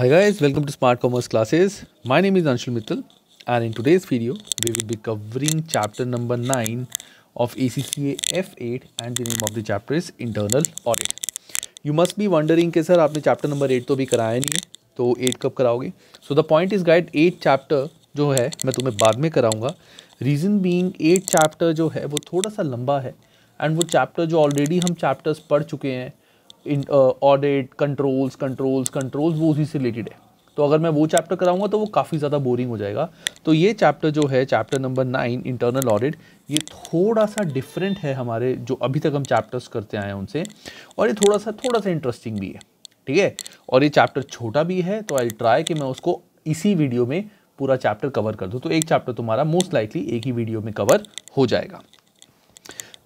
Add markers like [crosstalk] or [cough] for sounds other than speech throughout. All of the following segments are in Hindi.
Hi guys, welcome to Smart Commerce Classes. My name is Anshul Mittal and in today's video, we will be covering chapter number 9 of ACCA F8 and the name of the chapter is Internal Audit. You must be wondering sir, you have chapter number 8 तो भी कराया नहीं है तो 8 कब कराओगे So the point is guys, 8 chapter which I will do later, में Reason being 8 chapter which is a little सा लंबा है and वो chapter जो already हम chapters पढ़ ऑडिट कंट्रोल्स कंट्रोल्स कंट्रोल्स वो उसी से रिलेटेड है तो अगर मैं वो चैप्टर कराऊंगा तो वो काफ़ी ज़्यादा बोरिंग हो जाएगा तो ये चैप्टर जो है chapter number nine internal audit ये थोड़ा सा डिफरेंट है हमारे जो अभी तक हम चैप्टर्स करते आए हैं उनसे और ये थोड़ा सा थोड़ा सा इंटरेस्टिंग भी है ठीक है और ये चैप्टर छोटा भी है तो आई ट्राई कि मैं उसको इसी वीडियो में पूरा चैप्टर कवर कर दूँ तो एक चैप्टर तुम्हारा मोस्ट लाइकली एक ही वीडियो में कवर हो जाएगा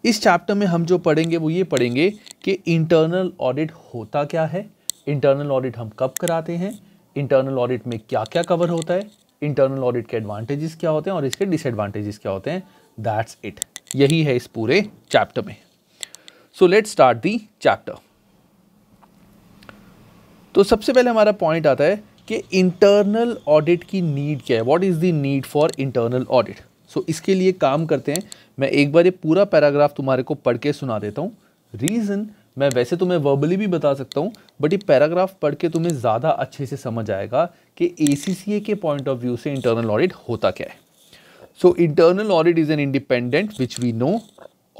इस चैप्टर में हम जो पढ़ेंगे वो ये पढ़ेंगे कि इंटरनल ऑडिट होता क्या है इंटरनल ऑडिट हम कब कराते हैं इंटरनल ऑडिट में क्या क्या कवर होता है इंटरनल ऑडिट के एडवांटेजेस क्या होते हैं और इसके डिसएडवांटेजेस क्या होते हैं दैट्स इट यही है इस पूरे चैप्टर में so let start the chapter तो सबसे पहले हमारा पॉइंट आता है कि इंटरनल ऑडिट की नीड क्या है what is the need for internal audit so इसके लिए काम करते हैं मैं एक बार ये पूरा पैराग्राफ तुम्हारे को पढ़ के सुना देता हूँ रीज़न मैं वैसे तुम्हें वर्बली भी बता सकता हूँ बट ये पैराग्राफ पढ़ के तुम्हें ज़्यादा अच्छे से समझ आएगा कि ए के पॉइंट ऑफ व्यू से इंटरनल ऑडिट होता क्या है so internal audit is an independent which we know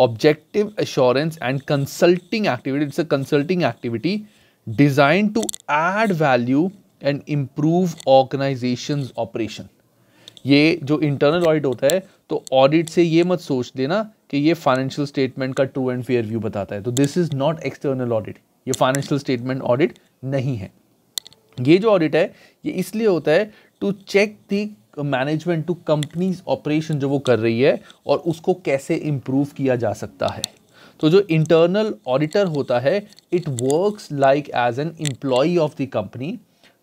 objective assurance and consulting activity it's a consulting activity design to add value and improve organisation operation ये जो इंटरनल ऑडिट होता है तो ऑडिट से ये मत सोच देना कि ये फाइनेंशियल स्टेटमेंट का ट्रू एंड फेयर व्यू बताता है तो this is not external audit ये फाइनेंशियल स्टेटमेंट ऑडिट नहीं है ये जो ऑडिट है ये इसलिए होता है to check the management to company's operation जो वो कर रही है और उसको कैसे इम्प्रूव किया जा सकता है तो जो इंटरनल ऑडिटर होता है it works like as an employee of the company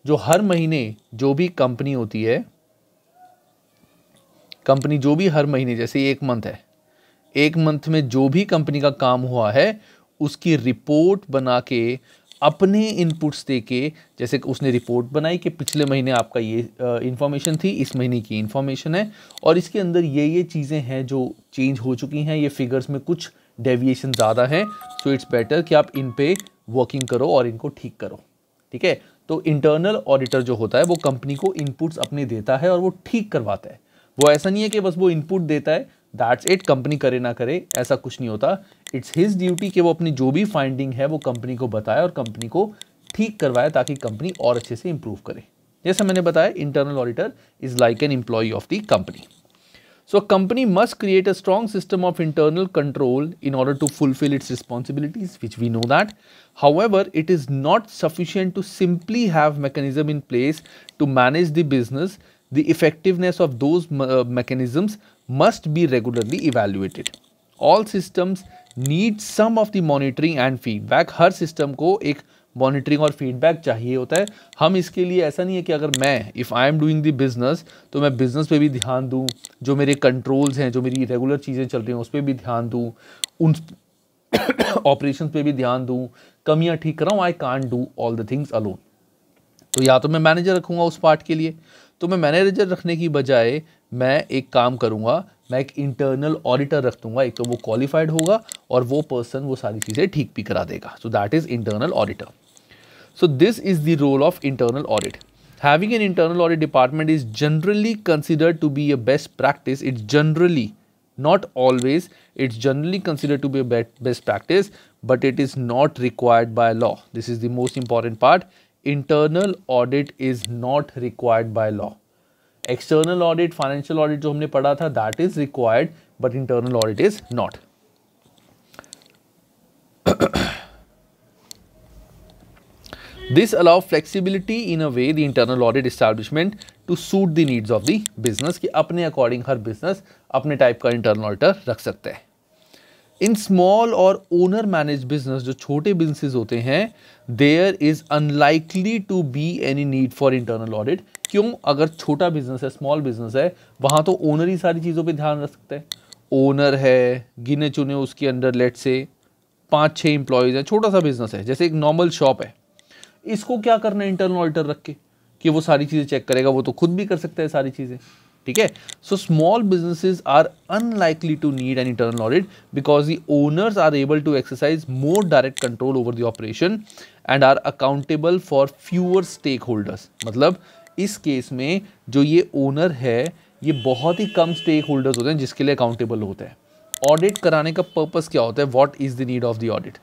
जो हर महीने जो भी कंपनी होती है कंपनी जो भी हर महीने जैसे एक मंथ है एक मंथ में जो भी कंपनी का काम हुआ है उसकी रिपोर्ट बना के अपने इनपुट्स दे के जैसे उसने रिपोर्ट बनाई कि पिछले महीने आपका ये इन्फॉर्मेशन थी इस महीने की इन्फॉर्मेशन है और इसके अंदर ये ये चीज़ें हैं जो चेंज हो चुकी हैं ये फिगर्स में कुछ डेविएशन ज़्यादा हैं सो इट्स बेटर कि आप इन पे वर्किंग करो और इनको ठीक करो ठीक है तो इंटरनल ऑडिटर जो होता है वो कंपनी को इनपुट्स अपने देता है और वो ठीक करवाता है वो ऐसा नहीं है कि बस वो इनपुट देता है दैट्स इट कंपनी करे ना करे ऐसा कुछ नहीं होता इट्स हिज ड्यूटी कि वो अपनी जो भी फाइंडिंग है वो कंपनी को बताए और कंपनी को ठीक करवाए ताकि कंपनी और अच्छे से इंप्रूव करे जैसा मैंने बताया internal auditor is like an employee of the company so company must create a strong system of internal control in order to fulfil its responsibilities which we know that ever it is not sufficient to simply have mechanism in place to manage the business the effectiveness of those uh, mechanisms must be regularly evaluated. All systems need some of the monitoring and feedback. हर system को एक मॉनिटरिंग और फीडबैक चाहिए होता है हम इसके लिए ऐसा नहीं है कि अगर मैं if I am doing the business तो मैं बिज़नेस पे भी ध्यान दूँ जो मेरे कंट्रोल्स हैं जो मेरी रेगुलर चीज़ें चल रही हैं उस पर भी ध्यान दूं उन ऑपरेशन [coughs] पे भी ध्यान दूं कमियां ठीक कराऊँ I can do all the things alone तो या तो मैं मैनेजर रखूँगा उस पार्ट के लिए तो मैं मैनेजर रखने की बजाय मैं एक काम करूँगा मैं एक इंटरनल ऑडिटर रख दूंगा एक तो वो क्वालिफाइड होगा और वो पर्सन वो सारी चीज़ें ठीक भी करा देगा so that is internal auditor so this is the role of internal audit having an internal audit department is generally consider to be a best practice it's generally not always it's generally consider to be best practice but it is not required by law this is the most important part internal audit is not required by law external audit financial audit जो हमने पढ़ा था that is required but internal audit is not this allow flexibility in a way the internal audit establishment to suit the needs of the business कि अपने अकॉर्डिंग हर बिजनेस अपने टाइप का इंटरनल ऑडिटर रख सकते हैं इन स्मॉल और ओनर मैनेज बिजनेस जो छोटे बिजनेसेस होते हैं there is unlikely to be any need for internal audit क्यों अगर छोटा बिजनेस है स्मॉल बिजनेस है वहां तो ओनर ही सारी चीज़ों पे ध्यान रख सकता है ओनर है गिने चुने उसके अंडर लेट से पांच छः इंप्लॉयज़ हैं छोटा सा बिजनेस है जैसे एक नॉर्मल शॉप है इसको क्या करना है इंटरनल ऑडिटर रख के कि वो सारी चीज़ें चेक करेगा वो तो खुद भी कर सकता है सारी चीज़ें ठीक है so small businesses are unlikely to need an internal audit because the owners are able to exercise more direct control over the operation and are accountable for fewer stakeholders मतलब इस केस में जो ये ओनर है ये बहुत ही कम स्टेक होल्डर्स होते हैं जिसके लिए अकाउंटेबल होते हैं ऑडिट कराने का पर्पस क्या होता है what is the need of the audit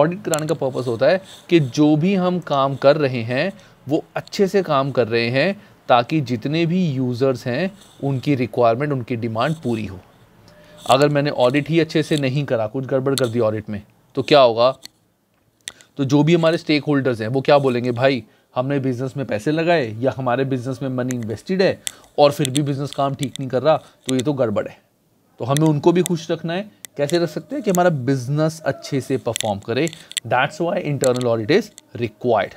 audit कराने का पर्पस होता है कि जो भी हम काम कर रहे हैं वो अच्छे से काम कर रहे हैं ताकि जितने भी यूज़र्स हैं उनकी रिक्वायरमेंट उनकी डिमांड पूरी हो अगर मैंने ऑडिट ही अच्छे से नहीं करा कुछ गड़बड़ कर दी ऑडिट में तो क्या होगा तो जो भी हमारे स्टेक होल्डर्स हैं वो क्या बोलेंगे भाई हमने बिज़नेस में पैसे लगाए या हमारे बिज़नेस में मनी इन्वेस्टेड है और फिर भी बिज़नेस काम ठीक नहीं कर रहा तो ये तो गड़बड़ है तो हमें उनको भी खुश रखना है कैसे रख सकते हैं कि हमारा बिज़नेस अच्छे से परफॉर्म करे that's why internal audit is required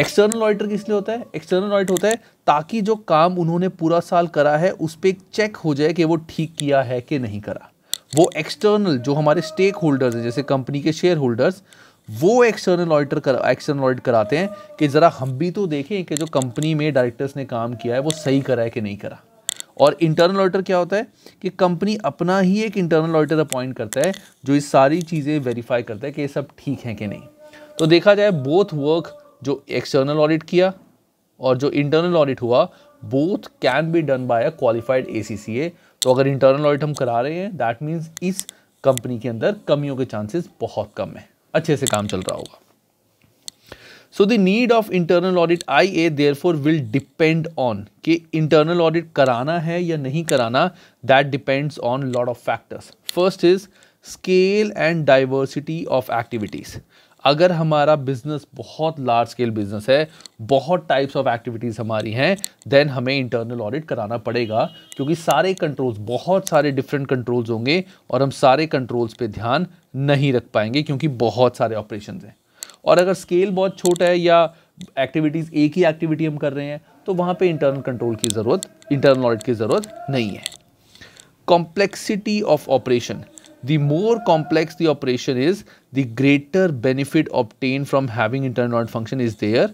external auditor किस लिए होता है एक्सटर्नल ऑडिट होता है ताकि जो काम उन्होंने पूरा साल करा है उस पर एक चेक हो जाए कि वो ठीक किया है कि नहीं करा वो एक्सटर्नल जो हमारे स्टेक होल्डर्स हैं जैसे कंपनी के शेयर होल्डर्स वो एक्सटर्नल ऑडिटर कर एक्सटर्नल ऑडिट कराते हैं कि ज़रा हम भी तो देखें कि जो कंपनी में डायरेक्टर्स ने काम किया है वो सही करा है कि नहीं करा और इंटरनल ऑडिटर क्या होता है कि कंपनी अपना ही एक इंटरनल ऑडिटर अपॉइंट करता है जो इस सारी चीज़ें वेरीफाई करता है कि ये सब ठीक है कि नहीं तो देखा जाए बोथ वर्क जो एक्सटर्नल ऑडिट किया और जो इंटरनल ऑडिट हुआ both can be done by a qualified a तो अगर इंटरनल ऑडिट हम करा रहे हैं दैट मीन्स इस कंपनी के अंदर कमियों के चांसेस बहुत कम है अच्छे से काम चल रहा होगा so the need of internal audit I A therefore will depend on कि इंटरनल ऑडिट कराना है या नहीं कराना that depends on lot of factors first is scale and diversity of activities अगर हमारा बिजनेस बहुत लार्ज स्केल बिजनेस है बहुत टाइप्स ऑफ एक्टिविटीज़ हमारी हैं देन हमें इंटरनल ऑडिट कराना पड़ेगा क्योंकि सारे कंट्रोल्स बहुत सारे डिफरेंट कंट्रोल्स होंगे और हम सारे कंट्रोल्स पे ध्यान नहीं रख पाएंगे क्योंकि बहुत सारे ऑपरेशन हैं और अगर स्केल बहुत छोटा है या एक्टिविटीज़ एक ही एक्टिविटी हम कर रहे हैं तो वहाँ पर इंटरनल कंट्रोल की ज़रूरत इंटरनल ऑडिट की ज़रूरत नहीं है complexity of operation the more complex the operation is, the greater benefit obtained from having internal audit function is there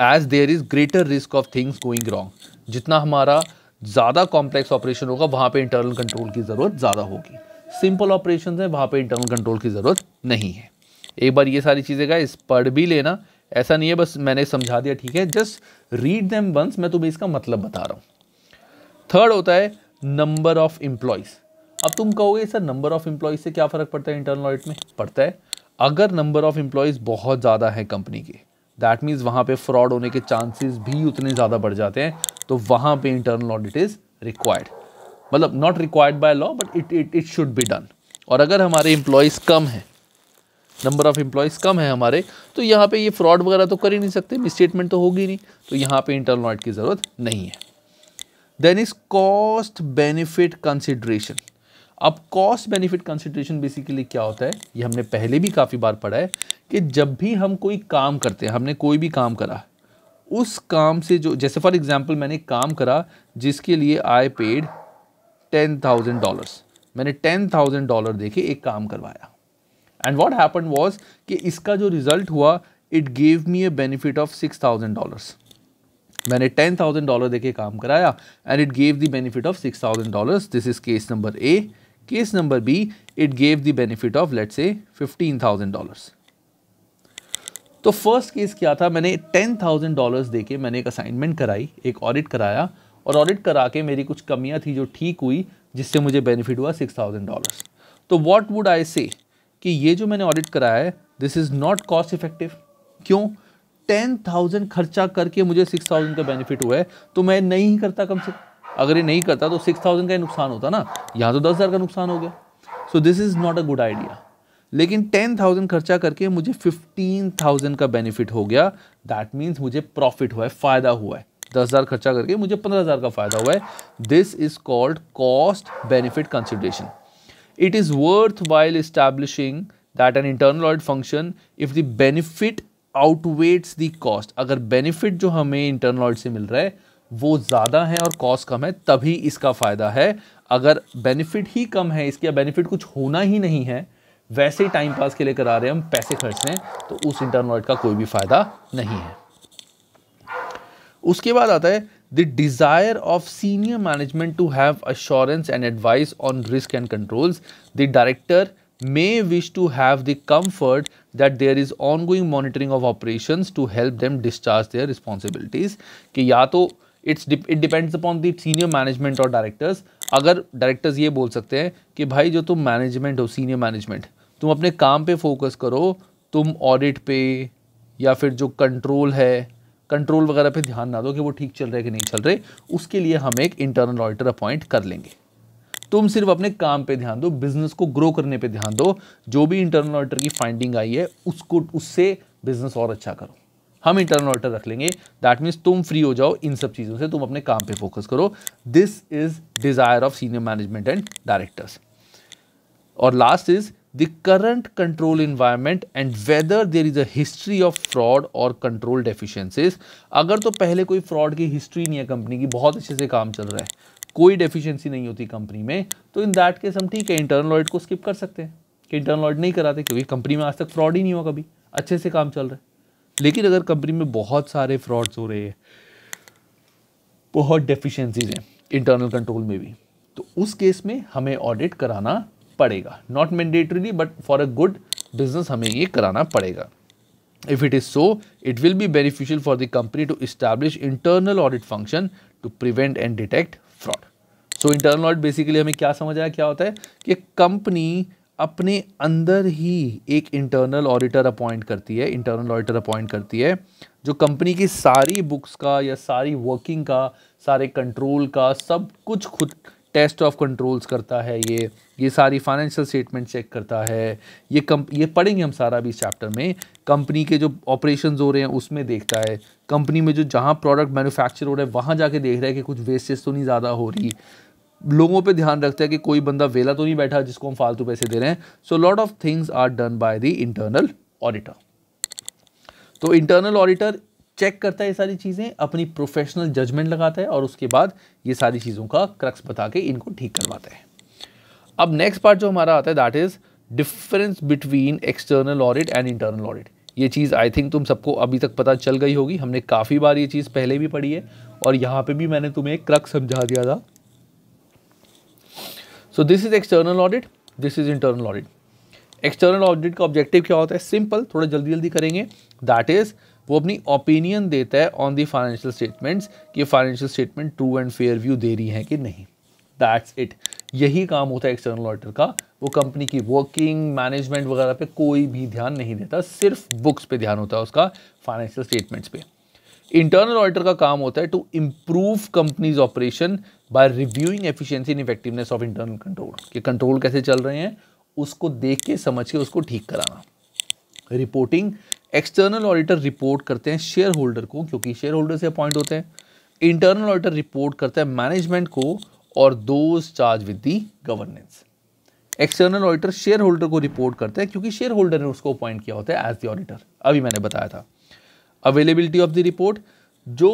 as there is greater risk of things going wrong. जितना हमारा ज़्यादा कॉम्प्लेक्स ऑपरेशन होगा वहाँ पे इंटरनल कंट्रोल की ज़रूरत ज़्यादा होगी सिंपल ऑपरेशन है वहाँ पे इंटरनल कंट्रोल की ज़रूरत नहीं है एक बार ये सारी चीज़ें का इस पढ़ भी लेना ऐसा नहीं है बस मैंने समझा दिया ठीक है जस्ट रीड देम वंस मैं तुम्हें इसका मतलब बता रहा हूँ थर्ड होता है नंबर ऑफ एम्प्लॉयज़ अब तुम कहोगे सर नंबर ऑफ एम्प्लॉयज से क्या फ़र्क पड़ता है इंटरनल ऑडिट में पड़ता है अगर नंबर ऑफ इंप्लॉयज बहुत ज़्यादा है कंपनी के दैट मीन्स वहां पे फ्रॉड होने के चांसेस भी उतने ज़्यादा बढ़ जाते हैं तो वहां पे इंटरनल ऑडिट इज़ रिक्वायर्ड मतलब not required by law but it it it should be done और अगर हमारे इंप्लॉयज कम है नंबर ऑफ़ इंप्लॉयज कम है हमारे तो यहाँ पे ये फ्रॉड वगैरह तो कर ही नहीं सकते मिसस्टेटमेंट तो होगी नहीं तो यहाँ पे इंटरनल ऑडिट की ज़रूरत नहीं है then is cost benefit consideration अब कॉस्ट बेनिफिट कंसिड्रेशन बेसिकली क्या होता है ये हमने पहले भी काफ़ी बार पढ़ा है कि जब भी हम कोई काम करते हैं हमने कोई भी काम करा उस काम से जो जैसे फॉर एग्जांपल मैंने काम करा जिसके लिए I paid ten thousand dollars मैंने टेन थाउजेंड डॉलर देके एक काम करवाया एंड वॉट हैपन वॉज कि इसका जो रिज़ल्ट हुआ it gave me a benefit of six thousand dollars मैंने टेन थाउजेंड डॉलर दे काम कराया and it gave the benefit of six thousand dollar this is case number A case number B it gave the benefit of let say fifteen thousand dollar तो फर्स्ट केस क्या था मैंने टेन थाउजेंड डॉलर दे के मैंने एक असाइनमेंट कराई एक ऑडिट कराया और ऑडिट करा के मेरी कुछ कमियां थी जो ठीक हुई जिससे मुझे बेनिफिट हुआ सिक्स थाउजेंड डॉलर तो वॉट वुड आई से कि ये जो मैंने ऑडिट कराया है this is not cost effective क्यों टेन थाउजेंड खर्चा करके मुझे सिक्स थाउजेंड का बेनिफिट हुआ है तो मैं नहीं करता कम से कम अगर ये नहीं करता तो सिक्स थाउजेंड का नुकसान होता ना यहाँ तो दस हज़ार का नुकसान हो गया so this is not a good idea लेकिन टेन थाउजेंड खर्चा करके मुझे फिफ्टीन थाउजेंड का बेनिफिट हो गया दैट मीन्स मुझे प्रॉफिट हुआ है फ़ायदा हुआ है दस हज़ार खर्चा करके मुझे पंद्रह हज़ार का फ़ायदा हुआ है this is called cost benefit it is worthwhile establishing that an internal audit function if the benefit outweighs the cost अगर बेनिफिट जो हमें इंटरनल audit से मिल रहा है वो ज़्यादा हैं और कॉस्ट कम है तभी इसका फ़ायदा है अगर बेनिफिट ही कम है इसके बेनिफिट कुछ होना ही नहीं है वैसे ही टाइम पास के लिए करा रहे हैं हम पैसे खर्च रहे हैं तो उस इंटरनल ऑडिट का कोई भी फ़ायदा नहीं है उसके बाद आता है the desire of senior management to have assurance and advice on risk and controls the director wish to have the comfort that there is ongoing monitoring of operation to help them discharge their responsibilities कि या तो it's it depends upon the senior management और डायरेक्टर्स अगर डायरेक्टर्स ये बोल सकते हैं कि भाई जो तुम मैनेजमेंट हो सीनियर मैनेजमेंट तुम अपने काम पे फोकस करो तुम ऑडिट पे या फिर जो कंट्रोल है कंट्रोल वगैरह पे ध्यान ना दो कि वो ठीक चल रहे कि नहीं चल रहे उसके लिए हम एक इंटरनल ऑडिटर अपॉइंट कर लेंगे तुम सिर्फ अपने काम पे ध्यान दो बिजनेस को ग्रो करने पे ध्यान दो जो भी इंटरनल ऑडिटर की फाइंडिंग आई है उसको उससे बिजनेस और अच्छा करो हम इंटरनल ऑडिटर रख लेंगे दैट मीन्स तुम फ्री हो जाओ इन सब चीज़ों से तुम अपने काम पे फोकस करो this is desire of senior management and directors और last is the current control environment and whether there is a history of fraud और कंट्रोल डेफिशियंसिस अगर तो पहले कोई फ्रॉड की हिस्ट्री नहीं है कंपनी की बहुत अच्छे से काम चल रहा है कोई डेफिशिएंसी नहीं होती कंपनी में तो इन दैट केस हम ठीक है इंटरनल ऑडिट को स्किप कर सकते हैं कि इंटरनल ऑडिट नहीं कराते क्योंकि कंपनी में आज तक फ्रॉड ही नहीं हुआ कभी अच्छे से काम चल रहा है लेकिन अगर कंपनी में बहुत सारे फ्रॉड्स हो रहे हैं बहुत डेफिशिएंसीज हैं इंटरनल कंट्रोल में भी तो उस केस में हमें ऑडिट कराना पड़ेगा not mandatory but for a good business हमें ये कराना पड़ेगा if it is so it will be beneficial for the company to establish internal audit function to prevent and detect fraud so internal audit basically हमें क्या समझ आया क्या होता है कि कंपनी अपने अंदर ही एक इंटरनल ऑडिटर अपॉइंट करती है इंटरनल ऑडिटर अपॉइंट करती है जो कंपनी की सारी बुक्स का या सारी वर्किंग का सारे कंट्रोल का सब कुछ खुद टेस्ट ऑफ कंट्रोल्स करता है ये ये सारी फाइनेंशियल स्टेटमेंट चेक करता है ये कम ये पढ़ेंगे हम सारा भी इस चैप्टर में कंपनी के जो ऑपरेशन हो रहे हैं उसमें देखता है कंपनी में जो जहाँ प्रोडक्ट मैन्युफैक्चर हो रहा है वहाँ जाके देख रहा है कि कुछ वेस्टेज तो नहीं ज़्यादा हो रही लोगों पे ध्यान रखता है कि कोई बंदा वेला तो नहीं बैठा जिसको हम फालतू पैसे दे रहे हैं so lot of things are done by the internal auditor तो इंटरनल ऑडिटर चेक करता है ये सारी चीज़ें अपनी प्रोफेशनल जजमेंट लगाता है और उसके बाद ये सारी चीज़ों का क्रक्स बता के इनको ठीक करवाता है अब नेक्स्ट पार्ट जो हमारा आता है that is difference between external audit and internal audit ये चीज़ आई थिंक तुम सबको अभी तक पता चल गई होगी हमने काफ़ी बार ये चीज़ पहले भी पढ़ी है और यहाँ पे भी मैंने तुम्हें क्रक समझा दिया था so this is external audit this is internal audit external audit का ऑब्जेक्टिव क्या होता है सिंपल थोड़ा जल्दी जल्दी करेंगे दैट इज वो अपनी ओपिनियन देता है ऑन दी फाइनेंशियल स्टेटमेंट्स कि financial statement true and fair view दे रही है कि नहीं दैट्स इट यही काम होता है एक्सटर्नल ऑडिटर का वो कंपनी की वर्किंग मैनेजमेंट वगैरह पे कोई भी ध्यान नहीं देता सिर्फ बुक्स पे ध्यान होता है उसका फाइनेंशियल स्टेटमेंट्स पे इंटरनल ऑडिटर का काम होता है to improve company's operation by reviewing efficiency in effectiveness of internal control कि कंट्रोल कैसे चल रहे हैं उसको देख के समझ के उसको ठीक कराना रिपोर्टिंग एक्सटर्नल ऑडिटर रिपोर्ट करते हैं शेयर होल्डर को क्योंकि शेयर होल्डर से अपॉइंट होते हैं इंटरनल ऑडिटर रिपोर्ट करता है मैनेजमेंट को और those charge with the governance external auditor shareholder को रिपोर्ट करता है क्योंकि शेयर होल्डर ने उसको अपॉइंट किया होता है एज द ऑडिटर अभी मैंने बताया था अवेलेबिलिटी ऑफ द रिपोर्ट जो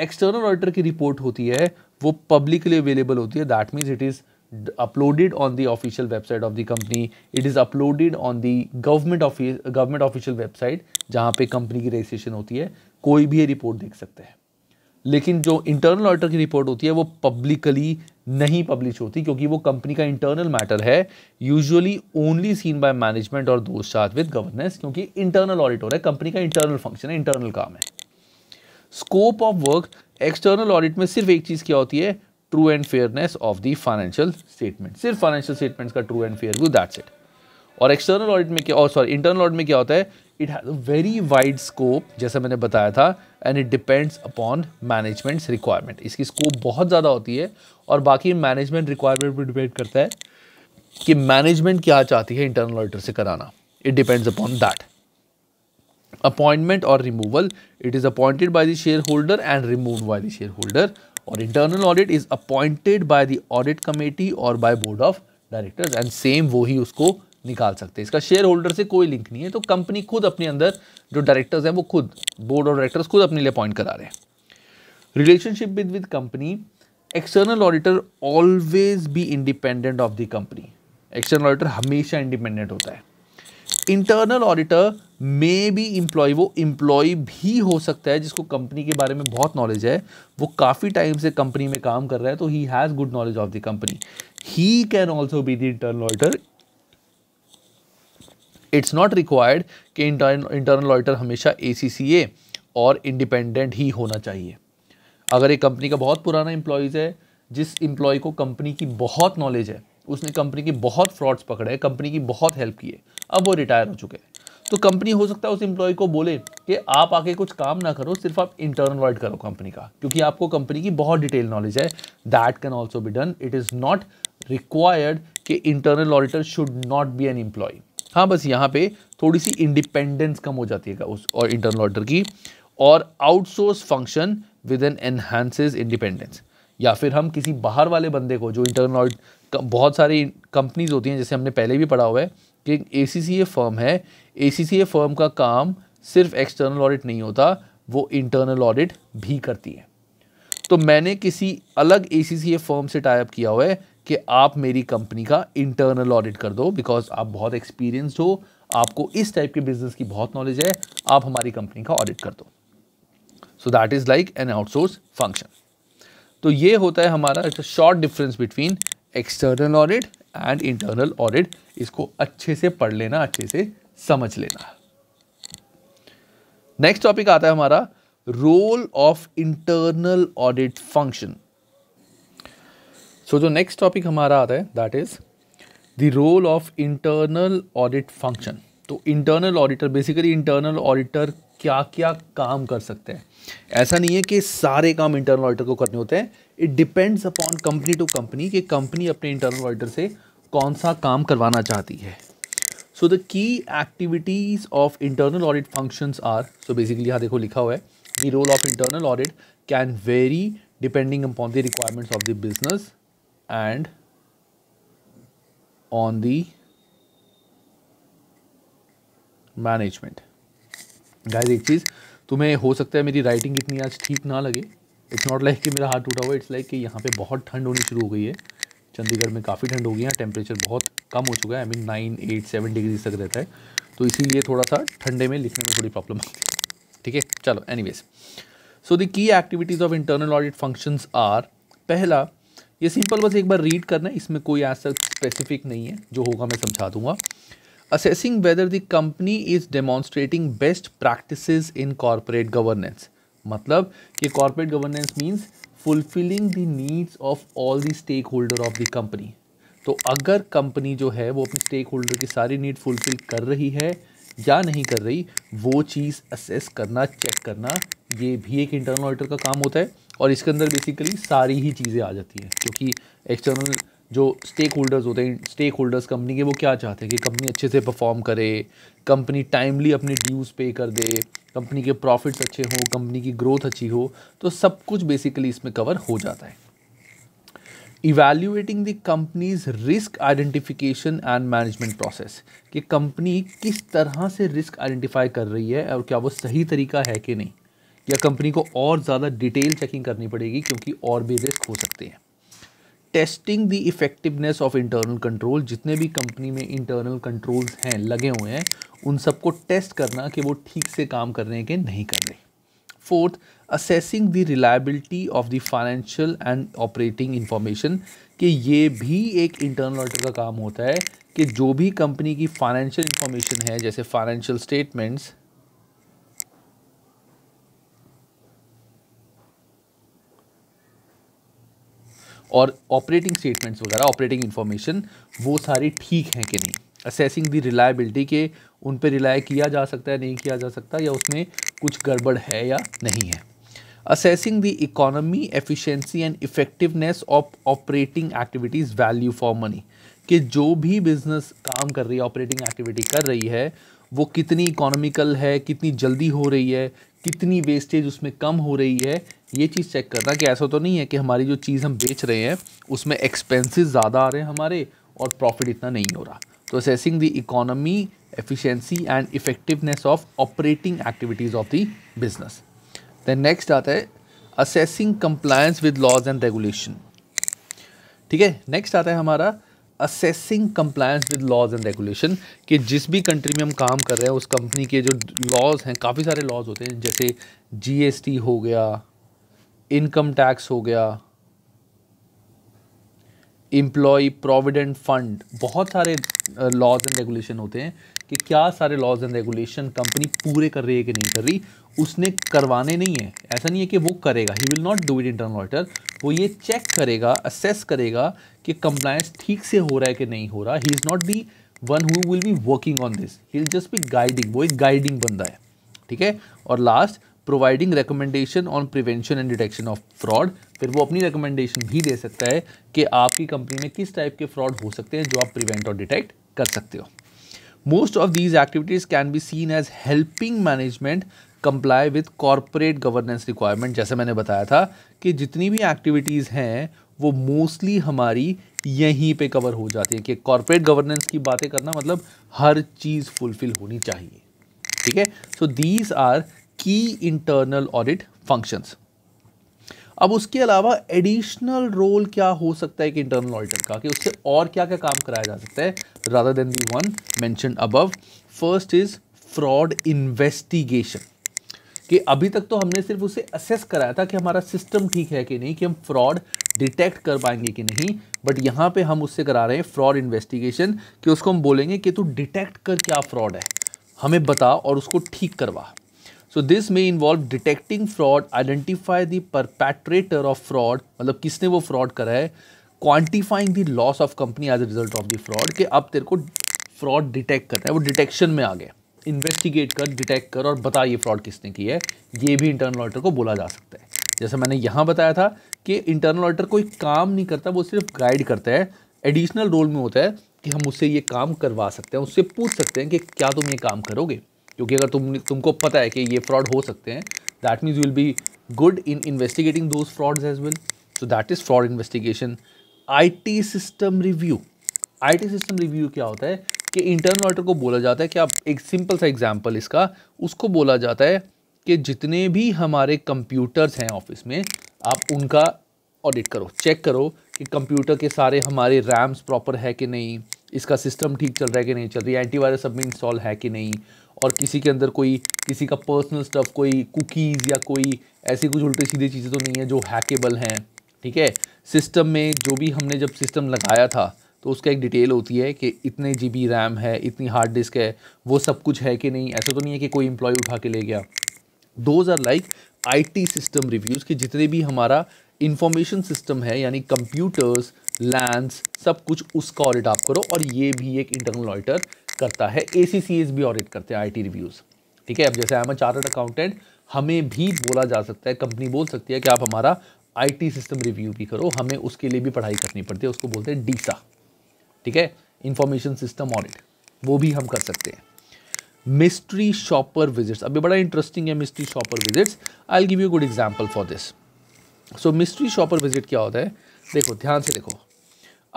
एक्सटर्नल ऑडिटर की रिपोर्ट होती है वो पब्लिकली अवेलेबल होती है that means it is uploaded on the official website of the company it is uploaded on the government office government official website जहाँ पे कंपनी की रजिस्ट्रेशन होती है कोई भी ये रिपोर्ट देख सकते हैं लेकिन जो इंटरनल ऑडिटर की रिपोर्ट होती है वो पब्लिकली नहीं पब्लिश होती क्योंकि वो कंपनी का इंटरनल मैटर है usually only seen by management और दोस्त चार्ज विद गवर्नेंस क्योंकि इंटरनल ऑडिट हो रहा है कंपनी का इंटरनल फंक्शन है इंटरनल काम है scope of work external audit में सिर्फ एक चीज़ क्या होती है true and fairness of the financial statement सिर्फ फाइनेंशियल स्टेटमेंट्स का true and fair view that's it और एक्सटर्नल ऑडिट में क्या सॉरी इंटरनल ऑडिट में क्या होता है it has a very wide scope जैसा मैंने बताया था and it depends upon management's requirement इसकी स्कोप बहुत ज़्यादा होती है और बाकी मैनेजमेंट रिक्वायरमेंट पर डिपेंड करता है कि मैनेजमेंट क्या चाहती है इंटरनल ऑडिटर से कराना it depends upon that appointment और removal it is appointed by the shareholder and remove by the shareholder और internal audit is appointed by the audit committee और by board of directors and same वो ही उसको निकाल सकते हैं इसका शेयर होल्डर से कोई लिंक नहीं है तो कंपनी खुद अपने अंदर जो डायरेक्टर्स हैं वो खुद बोर्ड ऑफ डायरेक्टर्स खुद अपने लिए अपॉइंट करा रहे हैं relationship with with company external auditor always be independent of the company external auditor हमेशा इंडिपेंडेंट होता है internal auditor may be employ वो इम्प्लॉय भी हो सकता है जिसको कंपनी के बारे में बहुत नॉलेज है वो काफ़ी टाइम से कंपनी में काम कर रहा है तो he has good knowledge of the company he can also be the internal auditor it's not required कि इंटरनल ऑडिटर हमेशा ए और इंडिपेंडेंट ही होना चाहिए अगर एक कंपनी का बहुत पुराना एम्प्लॉयज़ है जिस एम्प्लॉय को कंपनी की बहुत नॉलेज है उसने कंपनी की बहुत फ्रॉड्स पकड़े हैं कंपनी की बहुत हेल्प की है अब वो रिटायर हो चुके हैं तो कंपनी हो सकता है उस एम्प्लॉय को बोले कि आप आके कुछ काम ना करो सिर्फ आप इंटरनल वर्ड करो कंपनी का क्योंकि आपको कंपनी की बहुत डिटेल नॉलेज है that can also be done it is not required कि internal auditor should not be an employ हाँ बस यहाँ पे थोड़ी सी इंडिपेंडेंस कम हो जाती है उस और इंटरनल ऑडिटर की और outsource function with an enhances independence या फिर हम किसी बाहर वाले बंदे को जो इंटरनल ऑडिट बहुत सारी कंपनीज होती हैं जैसे हमने पहले भी पढ़ा हुआ है कि ए सी सी ए फर्म है ए सी सी ए फर्म का काम सिर्फ एक्सटर्नल ऑडिट नहीं होता वो इंटरनल ऑडिट भी करती है तो मैंने किसी अलग ए सी सी ए फर्म से टाइप किया हुआ है कि आप मेरी कंपनी का इंटरनल ऑडिट कर दो बिकॉज आप बहुत एक्सपीरियंस हो आपको इस टाइप के बिजनेस की बहुत नॉलेज है आप हमारी कंपनी का ऑडिट कर दो so that is like an outsource function तो ये होता है हमारा it's short difference between external audit and internal audit इसको अच्छे से पढ़ लेना अच्छे से समझ लेना नेक्स्ट टॉपिक आता है हमारा role of internal audit function so जो नेक्स्ट टॉपिक हमारा आता है that is the role of internal audit function तो internal auditor basically internal auditor क्या क्या काम कर सकते हैं ऐसा नहीं है कि सारे काम इंटरनल ऑडिटर को करने होते हैं it depends upon company to company कि कंपनी अपने इंटरनल ऑडिटर से कौन सा काम करवाना चाहती है so the key activities of internal audit functions are so basically यहाँ देखो लिखा हुआ है the role of internal audit can vary depending upon the requirements of the business and on the management guys एक चीज़ तुम्हें हो सकता है मेरी राइटिंग इतनी आज ठीक ना लगे इट्स नॉट लाइक कि मेरा हाथ टूटा हुआ इट्स लाइक कि यहाँ पे बहुत ठंड होनी शुरू हो गई है चंडीगढ़ में काफ़ी ठंड हो गई है टेम्परेचर बहुत कम हो चुका है I mean nine eight seven degrees तक रहता है तो इसीलिए थोड़ा सा ठंडे में लिखने में थोड़ी प्रॉब्लम आती है ठीक है चलो any so the key activities of internal audit functions are पहला ये सिंपल बस एक बार रीड करना है इसमें कोई ऐसा स्पेसिफिक नहीं है जो होगा मैं समझा दूंगा assessing whether the company is demonstrating best practices in corporate governance मतलब कि corporate governance means fulfilling the needs of all the stakeholder of the company तो अगर कंपनी जो है वो अपने स्टेक होल्डर की सारी नीड फुलफिल कर रही है या नहीं कर रही वो चीज़ असेस करना चेक करना ये भी एक इंटरनल ऑडिटर का काम होता है और इसके अंदर बेसिकली सारी ही चीज़ें आ जाती हैं क्योंकि एक्सटर्नल जो स्टेक होल्डर्स होते हैं स्टेक होल्डर्स कंपनी के वो क्या चाहते हैं कि कंपनी अच्छे से परफॉर्म करे कंपनी टाइमली अपने ड्यूज़ पे कर दे कंपनी के प्रॉफिट्स अच्छे हों कंपनी की ग्रोथ अच्छी हो तो सब कुछ बेसिकली इसमें कवर हो जाता है evaluating the company's risk identification and management process कि कंपनी किस तरह से रिस्क आइडेंटिफाई कर रही है और क्या वो सही तरीका है कि नहीं या कंपनी को और ज़्यादा डिटेल चेकिंग करनी पड़ेगी क्योंकि और भी रिस्क हो सकता है testing the effectiveness of internal control जितने भी कंपनी में इंटरनल कंट्रोल्स हैं लगे हुए हैं उन सबको टेस्ट करना कि वो ठीक से काम कर रहे हैं कि नहीं कर रहे fourth assessing the reliability of the financial and operating information कि ये भी एक इंटरनल ऑडिटर का काम होता है कि जो भी कंपनी की फाइनेंशियल इन्फॉर्मेशन है जैसे फाइनेंशियल स्टेटमेंट्स और ऑपरेटिंग स्टेटमेंट्स वगैरह ऑपरेटिंग इन्फॉर्मेशन वो सारी ठीक हैं कि नहीं असेसिंग दी रिलायबिलिटी के उन पर रिलाय किया जा सकता है नहीं किया जा सकता या उसमें कुछ गड़बड़ है या नहीं है assessing the economy efficiency and effectiveness of operating activities value for money कि जो भी बिजनेस काम कर रही है ऑपरेटिंग एक्टिविटी कर रही है वो कितनी इकोनॉमिकल है कितनी जल्दी हो रही है कितनी वेस्टेज उसमें कम हो रही है ये चीज़ चेक करना कि ऐसा तो नहीं है कि हमारी जो चीज़ हम बेच रहे हैं उसमें एक्सपेंसेस ज़्यादा आ रहे हैं हमारे और प्रॉफिट इतना नहीं हो रहा तो assessing the economy efficiency and effectiveness of operating activities of the business then next आता है assessing compliance with laws and regulation ठीक है नेक्स्ट आता है हमारा assessing compliance with laws and regulation कि जिस भी कंट्री में हम काम कर रहे हैं उस कंपनी के जो लॉज हैं काफ़ी सारे लॉज होते हैं जैसे जी हो गया इनकम टैक्स हो गया एम्प्लॉय प्रोविडेंट फंड बहुत सारे लॉज एंड रेगुलेशन होते हैं कि क्या सारे लॉज एंड रेगुलेशन कंपनी पूरे कर रही है कि नहीं कर रही उसने करवाने नहीं है ऐसा नहीं है कि वो करेगा he will not do it internal auditor वो ये चेक करेगा असेस करेगा कि कंप्लायंस ठीक से हो रहा है कि नहीं हो रहा he is not the one who will be working on this he just be guiding वो एक गाइडिंग बंदा है ठीक है और last providing recommendation on prevention and detection of fraud फिर वो अपनी रिकमेंडेशन भी दे सकता है कि आपकी कंपनी में किस टाइप के फ्रॉड हो सकते हैं जो आप प्रिवेंट और डिटेक्ट कर सकते हो most of these activities can be seen as helping management comply with corporate governance requirement जैसे मैंने बताया था कि जितनी भी एक्टिविटीज़ हैं वो मोस्टली हमारी यहीं पे कवर हो जाती है कि कॉरपोरेट गवर्नेंस की बातें करना मतलब हर चीज़ फुलफिल होनी चाहिए ठीक है so these are key internal audit functions अब उसके अलावा एडिशनल रोल क्या हो सकता है एक इंटरनल ऑडिटर का कि उससे और क्या क्या काम कराया जा सकता है rather than the one mention above first is fraud investigation कि अभी तक तो हमने सिर्फ उसे असेस कराया था कि हमारा सिस्टम ठीक है कि नहीं कि हम फ्रॉड डिटेक्ट कर पाएंगे कि नहीं बट यहाँ पे हम उससे करा रहे हैं फ्रॉड इन्वेस्टिगेशन कि उसको हम बोलेंगे कि तू डिटेक्ट कर क्या फ्रॉड है हमें बता और उसको ठीक करवा so this may involve detecting fraud identify the perpetrator of fraud मतलब किसने वो फ्रॉड करा है quantifying the loss of company as a result of the fraud कि अब तेरे को फ्रॉड डिटेक्ट करना है वो डिटेक्शन में आ गया इन्वेस्टिगेट कर डिटेक्ट कर और बता ये फ्रॉड किसने की है ये भी इंटरनल ऑडिटर को बोला जा सकता है जैसे मैंने यहाँ बताया था कि इंटरनल ऑडिटर कोई काम नहीं करता वो सिर्फ गाइड करता है एडिशनल रोल में होता है कि हम उससे ये काम करवा सकते हैं उससे पूछ सकते हैं कि क्या तुम ये काम करोगे क्योंकि अगर तुम तुमको पता है कि ये फ्रॉड हो सकते हैं that means will be good in investigating those frauds as well so that is fraud investigation IT system review IT system review क्या होता है कि इंटरनल ऑडिटर को बोला जाता है कि आप एक सिंपल सा एग्ज़ाम्पल इसका उसको बोला जाता है कि जितने भी हमारे कंप्यूटर्स हैं ऑफिस में आप उनका ऑडिट करो चेक करो कि कंप्यूटर के सारे हमारे रैम्स प्रॉपर है कि नहीं इसका सिस्टम ठीक चल रहा है कि नहीं चल रही है एंटीवायरस सब में इंस्टॉल है कि नहीं और किसी के अंदर कोई किसी का पर्सनल स्टफ कोई कुकीज़ या कोई ऐसी कुछ उल्टे सीधे चीज़ें तो नहीं है जो हैकेबल हैं ठीक है सिस्टम में जो भी हमने जब सिस्टम लगाया था तो उसका एक डिटेल होती है कि इतने जी रैम है इतनी हार्ड डिस्क है वो सब कुछ है कि नहीं ऐसा तो नहीं है कि कोई एम्प्लॉय उठा के ले गया those are like IT system reviews कि जितने भी हमारा इंफॉर्मेशन सिस्टम है यानी कंप्यूटर्स लैंस सब कुछ उसका ऑडिट आप करो और ये भी एक इंटरनल ऑडिटर करता है ए सी सी एस भी ऑडिट करते हैं आई टी रिव्यूज़ ठीक है अब जैसे आई एम चार्टर्ड अकाउंटेंट हमें भी बोला जा सकता है कंपनी बोल सकती है कि आप हमारा आई टी सिस्टम रिव्यू भी करो हमें उसके लिए भी पढ़ाई करनी पड़ती है उसको बोलते हैं डीसा ठीक है इंफॉर्मेशन सिस्टम ऑडिट वो भी हम कर सकते हैं मिस्ट्री शॉपर विजिट्स अभी बड़ा इंटरेस्टिंग है mystery shopper visits I'll give you good example for this so mystery shopper visit क्या होता है देखो ध्यान से देखो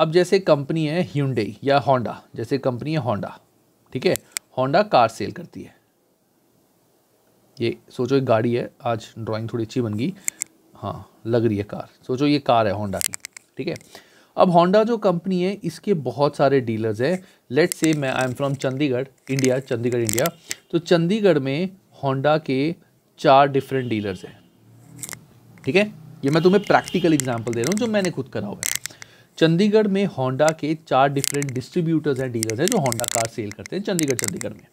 अब जैसे कंपनी है ह्यूंडई या होंडा जैसे कंपनी है होंडा ठीक है होंडा कार सेल करती है ये सोचो एक गाड़ी है आज ड्राइंग थोड़ी अच्छी बन गई हाँ लग रही है कार सोचो ये कार है होंडा की ठीक है अब होंडा जो कंपनी है इसके बहुत सारे डीलर्स हैं लेट्स से मैं I am from Chandigarh India Chandigarh India तो चंडीगढ़ में होंडा के चार डिफरेंट डीलर्स हैं ठीक है ये मैं तुम्हें प्रैक्टिकल एग्जाम्पल दे रहा हूँ जो मैंने खुद करा हुआ है चंडीगढ़ में होंडा के चार डिफरेंट डिस्ट्रीब्यूटर्स हैं डीलर हैं जो होंडा कार सेल करते हैं चंडीगढ़ चंडीगढ़ में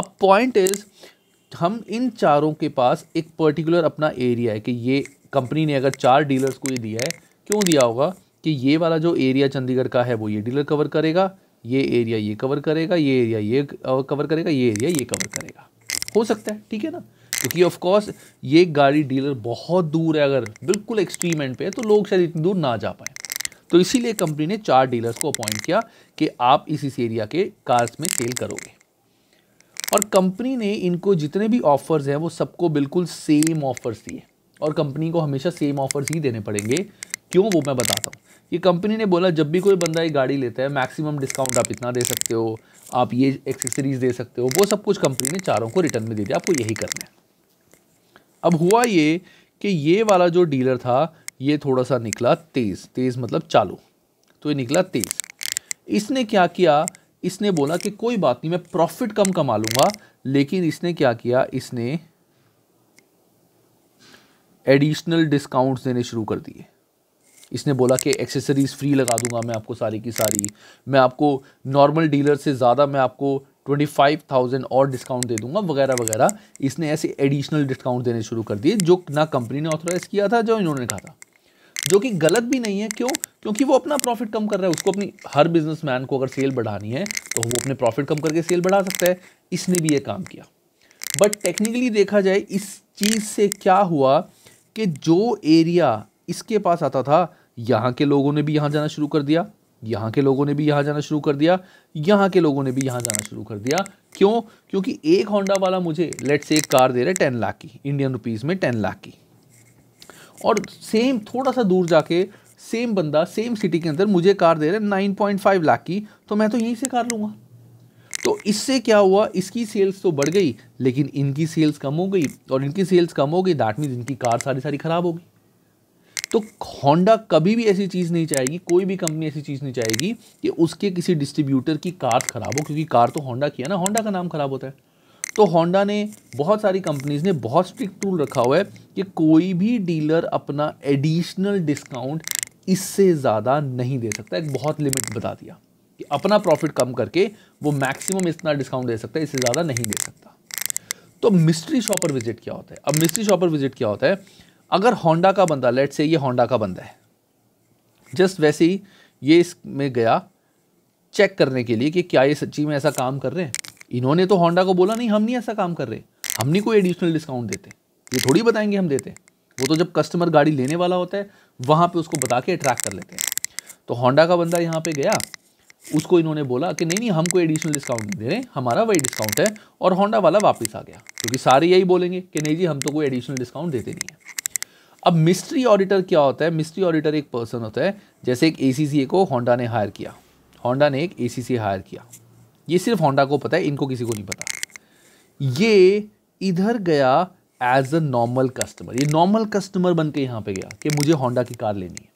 अब पॉइंट इज़ हम इन चारों के पास एक पर्टिकुलर अपना एरिया है कि ये कंपनी ने अगर चार डीलर्स को ये दिया है क्यों दिया होगा कि ये वाला जो एरिया चंडीगढ़ का है वो ये डीलर कवर करेगा ये एरिया ये कवर करेगा ये एरिया ये कवर करेगा ये एरिया ये कवर करेगा हो सकता है ठीक है ना क्योंकि ऑफ ये गाड़ी डीलर बहुत दूर है अगर बिल्कुल एक्सट्रीम एंड पे है तो लोग शायद इतनी दूर ना जा पाए तो इसीलिए कंपनी ने चार डीलर्स को अपॉइंट किया कि आप इस इस एरिया के कार्स में सेल करोगे और कंपनी ने इनको जितने भी ऑफ़र्स हैं वो सबको बिल्कुल सेम ऑफ़र्स दिए और कंपनी को हमेशा सेम ऑफ़र्स ही देने पड़ेंगे क्यों वो मैं बताता हूँ कि कंपनी ने बोला जब भी कोई बंदा ये गाड़ी लेता है मैक्सिमम डिस्काउंट आप इतना दे सकते हो आप ये एक्सेसरीज दे सकते हो वो सब कुछ कंपनी ने चारों को रिटर्न में दे दिया आपको यही करना है अब हुआ ये कि ये वाला जो डीलर था ये थोड़ा सा निकला तेज़ तेज़ मतलब चालू तो ये निकला तेज़ इसने क्या किया इसने बोला कि कोई बात नहीं मैं प्रॉफिट कम कमा लूंगा लेकिन इसने क्या किया इसने एडिशनल डिस्काउंट देने शुरू कर दिए इसने बोला कि एक्सेसरीज़ फ्री लगा दूंगा मैं आपको सारी की सारी मैं आपको नॉर्मल डीलर से ज़्यादा मैं आपको ट्वेंटी फाइव थाउजेंड और डिस्काउंट दे दूंगा वगैरह वगैरह इसने ऐसे एडिशनल डिस्काउंट देने शुरू कर दिए जो ना कंपनी ने ऑथोराइज़ किया था जो इन्होंने कहा था जो कि गलत भी नहीं है क्यों क्योंकि वो अपना प्रॉफिट कम कर रहा है उसको अपनी हर बिजनेसमैन को अगर सेल बढ़ानी है तो वो अपने प्रॉफिट कम करके सेल बढ़ा सकता है इसने भी ये काम किया बट टेक्निकली देखा जाए इस चीज़ से क्या हुआ कि जो एरिया इसके पास आता था यहाँ के लोगों ने भी यहाँ जाना शुरू कर दिया यहाँ के लोगों ने भी यहाँ जाना शुरू कर दिया यहाँ के लोगों ने भी यहाँ जाना शुरू कर दिया क्यों क्योंकि एक होंडा वाला मुझे लेट्स एक कार दे रहा है टेन लाख की इंडियन रुपीज़ में टेन लाख की और सेम थोड़ा सा दूर जाके सेम बंदा सेम सिटी के अंदर मुझे कार दे रहा है नाइन पॉइंट फाइव लाख की तो मैं तो यहीं से कार लूँगा तो इससे क्या हुआ इसकी सेल्स तो बढ़ गई लेकिन इनकी सेल्स कम हो गई और इनकी सेल्स कम हो गई दैट मीन्स इनकी कार सारी सारी ख़राब हो गई तो होंडा कभी भी ऐसी चीज़ नहीं चाहेगी कोई भी कंपनी ऐसी चीज़ नहीं चाहेगी कि उसके किसी डिस्ट्रीब्यूटर की कार ख़राब हो क्योंकि कार तो होंडा की है ना होंडा का नाम ख़राब होता है तो होंडा ने बहुत सारी कंपनीज़ ने बहुत स्ट्रिक्ट टूल रखा हुआ है कि कोई भी डीलर अपना एडिशनल डिस्काउंट इससे ज़्यादा नहीं दे सकता एक बहुत लिमिट बता दिया कि अपना प्रॉफिट कम करके वो मैक्सिमम इतना डिस्काउंट दे सकता है इससे ज़्यादा नहीं दे सकता तो मिस्ट्री शॉपर विजिट क्या होता है अब मिस्ट्री शॉपर विजिट क्या होता है अगर होंडा का बंदा लेट से ये होंडा का बंदा है जस्ट वैसे ही ये इसमें गया चेक करने के लिए कि क्या ये सच्ची में ऐसा काम कर रहे हैं इन्होंने तो होंडा को बोला नहीं हम नहीं ऐसा काम कर रहे हम नहीं कोई एडिशनल डिस्काउंट देते ये थोड़ी बताएंगे हम देते वो तो जब कस्टमर गाड़ी लेने वाला होता है वहाँ पर उसको बता के अट्रैक्ट कर लेते हैं तो होंडा का बंदा यहाँ पर गया उसको इन्होंने बोला कि नहीं नहीं हम कोई एडिशनल डिस्काउंट नहीं दे रहे हमारा वही डिस्काउंट है और होंडा वाला वापस आ गया क्योंकि सारे यही बोलेंगे कि नहीं जी हम तो कोई एडिशनल डिस्काउंट देते नहीं हैं अब मिस्ट्री ऑडिटर क्या होता है मिस्ट्री ऑडिटर एक पर्सन होता है जैसे एक ए को होंडा ने हायर किया होंडा ने एक ए हायर किया ये सिर्फ होंडा को पता है इनको किसी को नहीं पता ये इधर गया एज अ नॉर्मल कस्टमर ये नॉर्मल कस्टमर बन के यहाँ पे गया कि मुझे होंडा की कार लेनी है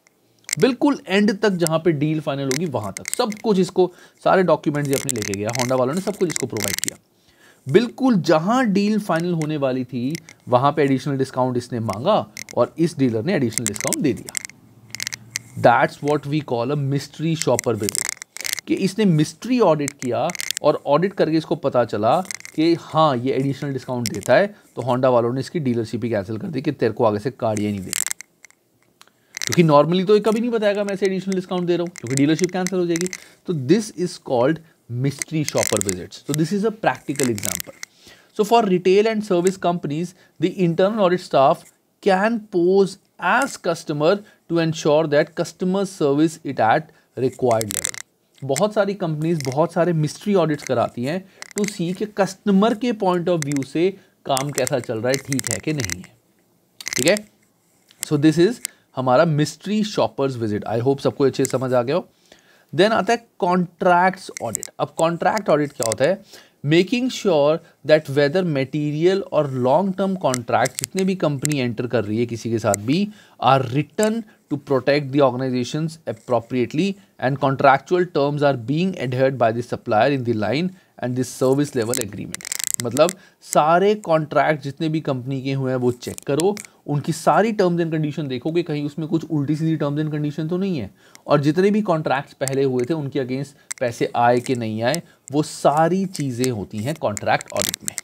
बिल्कुल एंड तक जहाँ पे डील फाइनल होगी वहाँ तक सब कुछ इसको सारे डॉक्यूमेंट्स अपने लेके गया होंडा वालों ने सब कुछ इसको प्रोवाइड किया बिल्कुल जहाँ डील फाइनल होने वाली थी वहाँ पे एडिशनल डिस्काउंट इसने मांगा और इस डीलर ने एडिशनल डिस्काउंट दे दिया that's what we call a mystery shopper with कि इसने मिस्ट्री ऑडिट किया और ऑडिट करके इसको पता चला कि हाँ ये एडिशनल डिस्काउंट देता है तो होंडा वालों ने इसकी डीलरशिप ही कैंसिल कर दी कि तेरे को आगे से कार्ड नहीं दे क्योंकि नॉर्मली तो ये कभी नहीं बताएगा मैं ऐसे एडिशनल डिस्काउंट दे रहा हूँ क्योंकि डीलरशिप कैंसिल हो जाएगी तो this is called mystery shopper visits तो this is a practical example so for retail and service companies the internal audit staff can pose as customer to ensure that customer service it at required बहुत सारी कंपनीज बहुत सारे मिस्ट्री ऑडिट्स कराती हैं टू सी के कस्टमर के पॉइंट ऑफ व्यू से काम कैसा चल रहा है ठीक है कि नहीं है ठीक है सो दिस इज़ हमारा mystery shoppers visit I hope सबको अच्छे समझ आ गया हो देन आता है कॉन्ट्रैक्ट्स ऑडिट अब कॉन्ट्रैक्ट ऑडिट क्या होता है making sure that whether material और लॉन्ग टर्म कॉन्ट्रैक्ट जितने भी कंपनी एंटर कर रही है किसी के साथ भी are return to protect the organizations appropriately and contractual terms are being adhered by the supplier in the line and the service level agreement मतलब सारे कॉन्ट्रैक्ट जितने भी कंपनी के हुए हैं वो चेक करो उनकी सारी टर्म्स एंड कंडीशन देखो कि कहीं उसमें कुछ उल्टी सीधी टर्म्स एंड कंडीशन तो नहीं है और जितने भी कॉन्ट्रैक्ट्स पहले हुए थे उनके अगेंस्ट पैसे आए कि नहीं आए वो सारी चीज़ें होती हैं कॉन्ट्रैक्ट ऑडिट में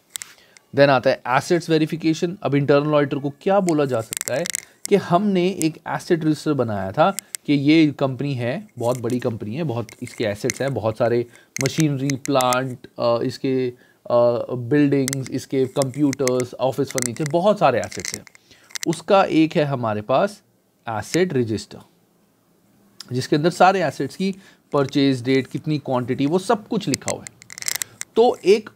देन आता है एसेट्स वेरीफिकेशन अब इंटरनल ऑडिटर को क्या बोला जा सकता है कि हमने एक एसेट रजिस्टर बनाया था कि ये कंपनी है बहुत बड़ी कंपनी है बहुत इसके एसेट्स हैं बहुत सारे मशीनरी प्लांट इसके बिल्डिंग्स इसके कंप्यूटर्स ऑफिस फर्नीचर बहुत सारे एसेट्स हैं उसका एक है हमारे पास एसेट रजिस्टर जिसके अंदर सारे एसेट्स की परचेज डेट कितनी क्वांटिटी वो सब कुछ लिखा हुआ है तो एक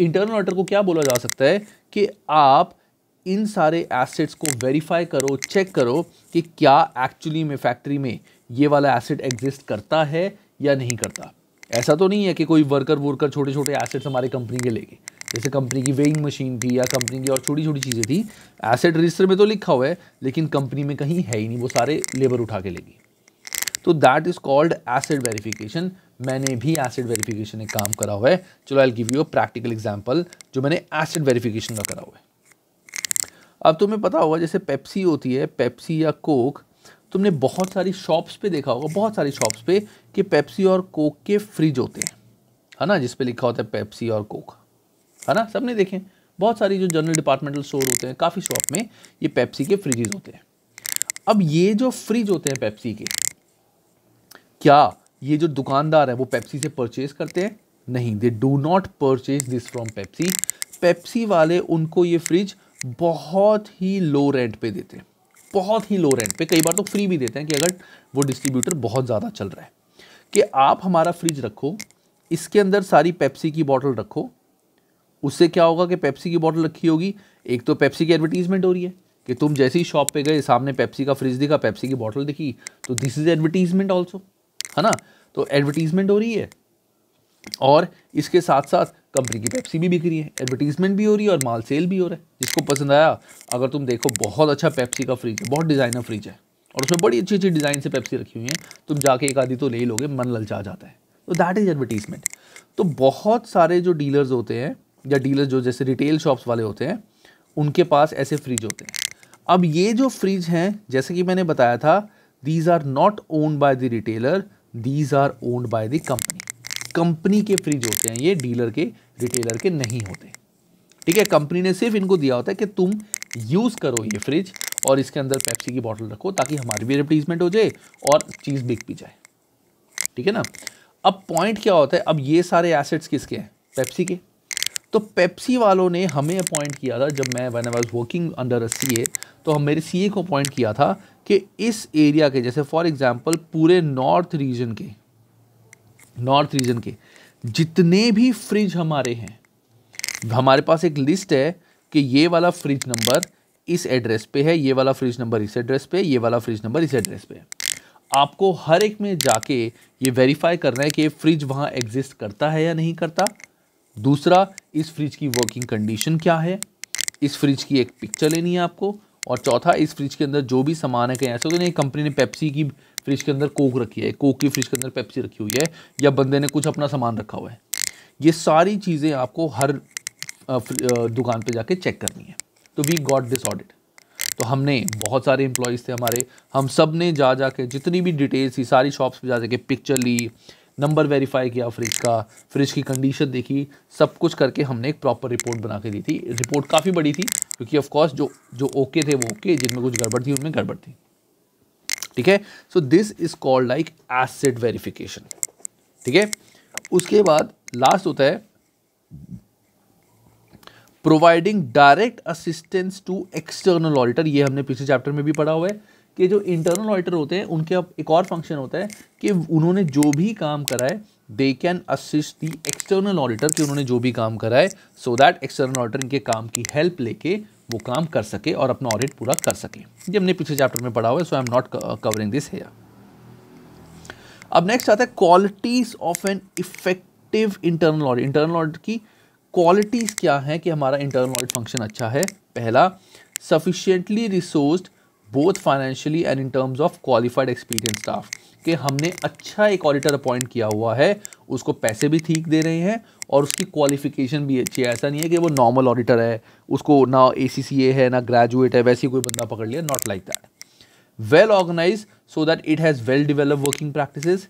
इंटरनल [clears throat] ऑर्डर को क्या बोला जा सकता है कि आप इन सारे एसेट्स को वेरीफाई करो चेक करो कि क्या एक्चुअली में फैक्ट्री में ये वाला एसिड एग्जिस्ट करता है या नहीं करता ऐसा तो नहीं है कि कोई वर्कर वर्कर छोटे छोटे एसेट्स हमारे कंपनी के लेके जैसे कंपनी की वेइंग मशीन थी या कंपनी की और छोटी छोटी चीज़ें थी एसेट रजिस्टर में तो लिखा हुआ है लेकिन कंपनी में कहीं है ही नहीं वो सारे लेबर उठा के लेगी तो that is called asset verification मैंने भी एसिड वेरीफिकेशन एक काम करा हुआ है चलो I give you a practical example जो मैंने एसिड वेरीफिकेशन का करा हुआ है अब तुम्हें पता होगा जैसे पेप्सी होती है पेप्सी या कोक तुमने बहुत सारी शॉप्स पे देखा होगा बहुत सारी शॉप्स पे कि पेप्सी और कोक के फ्रिज होते हैं है ना जिस पे लिखा होता है पेप्सी और कोक है ना सबने देखे बहुत सारी जो जनरल डिपार्टमेंटल स्टोर होते हैं काफ़ी शॉप में ये पेप्सी के फ्रिजेज होते हैं अब ये जो फ्रिज होते हैं पेप्सी के क्या ये जो दुकानदार है वो पेप्सी से परचेज करते हैं नहीं they do not purchase this from Pepsi Pepsi वाले उनको ये फ्रिज बहुत ही लो रेंट पे देते हैं बहुत ही लो रेंट पे कई बार तो फ्री भी देते हैं कि अगर वो डिस्ट्रीब्यूटर बहुत ज़्यादा चल रहा है कि आप हमारा फ्रिज रखो इसके अंदर सारी पेप्सी की बॉटल रखो उससे क्या होगा कि पेप्सी की बॉटल रखी होगी एक तो पेप्सी की एडवर्टीजमेंट हो रही है कि तुम जैसे ही शॉप पे गए सामने पेप्सी का फ्रिज दिखा पेप्सी की बॉटल दिखी तो दिस इज़ एडवर्टीजमेंट ऑल्सो है ना तो एडवर्टीजमेंट हो रही है और इसके साथ साथ कंपनी की पेप्सी भी बिक रही है एडवर्टीजमेंट भी हो रही है और माल सेल भी हो रहा है जिसको पसंद आया अगर तुम देखो बहुत अच्छा पेप्सी का फ्रिज है बहुत डिज़ाइनर फ्रिज है और उसमें बड़ी अच्छी अच्छी डिज़ाइन से पेप्सी रखी हुई है तुम जाके एक आधी तो ले लोगे मन ललचा जाता है तो दैट इज़ एडवर्टीजमेंट तो बहुत सारे जो डीलर्स होते हैं या डीलर जो जैसे रिटेल शॉप्स वाले होते हैं उनके पास ऐसे फ्रिज होते हैं अब ये जो फ्रिज हैं जैसे कि मैंने बताया था these are not owned by the retailer these are owned by the company company के फ्रिज होते हैं ये डीलर के रिटेलर के नहीं होते ठीक है कंपनी ने सिर्फ इनको दिया होता है कि तुम यूज़ करो ये फ्रिज और इसके अंदर पेप्सी की बॉटल रखो ताकि हमारी भी एडवर्टीजमेंट हो जाए और चीज़ बिक भी जाए ठीक है ना अब पॉइंट क्या होता है अब ये सारे एसेट्स किसके हैं पेप्सी के तो पेप्सी वालों ने हमें अपॉइंट किया था जब मैं when was working under a C तो हम मेरे सी को अपॉइंट किया था कि इस एरिया के जैसे फॉर एग्ज़ाम्पल पूरे नॉर्थ रीजन के नॉर्थ रीजन के जितने भी फ्रिज हमारे हैं हमारे पास एक लिस्ट है कि ये वाला फ्रिज नंबर इस एड्रेस पे है ये वाला फ्रिज नंबर इस एड्रेस पे ये वाला फ्रिज नंबर इस एड्रेस पे है आपको हर एक में जाके ये वेरीफाई करना है कि फ्रिज वहाँ एग्जिस्ट करता है या नहीं करता दूसरा इस फ्रिज की वर्किंग कंडीशन क्या है इस फ्रिज की एक पिक्चर लेनी है आपको और चौथा इस फ्रिज के अंदर जो भी सामान है कहीं ऐसा तो नहीं कंपनी ने पेप्सी की फ्रिज के अंदर कोक रखी है कोक की फ्रिज के अंदर पेप्सी रखी हुई है या बंदे ने कुछ अपना सामान रखा हुआ है ये सारी चीज़ें आपको हर दुकान पे जाके चेक करनी है तो वी गॉट दिस ऑडिट तो हमने बहुत सारे एम्प्लॉयज़ थे हमारे हम सब ने जा जा के जितनी भी डिटेल्स थी सारी शॉप्स पे जा जाके पिक्चर ली नंबर वेरीफाई किया फ्रिज का फ्रिज की कंडीशन देखी सब कुछ करके हमने एक प्रॉपर रिपोर्ट बना के दी थी रिपोर्ट काफ़ी बड़ी थी क्योंकि ऑफ जो जो ओके थे वो ओके जिनमें कुछ गड़बड़ थी उनमें गड़बड़ थी ठीक है so this is called like asset verification ठीक है उसके बाद लास्ट होता है providing direct assistance to external auditor ये हमने पिछले चैप्टर में भी पढ़ा हुआ है कि जो इंटरनल ऑडिटर होते हैं उनके अब एक और फंक्शन होता है कि उन्होंने जो भी काम करा है they can assist the external auditor कि उन्होंने जो भी काम करा है सो दैट एक्सटर्नल ऑडिटर इनके काम की हेल्प लेके वो काम कर सके और अपना ऑडिट पूरा कर सके ये हमने पिछले चैप्टर में पढ़ा हुआ है so I am not covering this here अब नेक्स्ट आता है qualities of an effective internal audit internal audit की क्वालिटीज़ क्या हैं कि हमारा इंटरनल ऑडिट फंक्शन अच्छा है पहला sufficiently resource both financially and in terms of qualified experience staff कि हमने अच्छा एक ऑडिटर अपॉइंट किया हुआ है उसको पैसे भी ठीक दे रहे हैं और उसकी क्वालिफिकेशन भी अच्छी है ऐसा नहीं है कि वो नॉर्मल ऑडिटर है उसको ना ए है ना ग्रेजुएट है वैसे कोई बंदा पकड़ लिया not like that well organized so that it has well developed working practices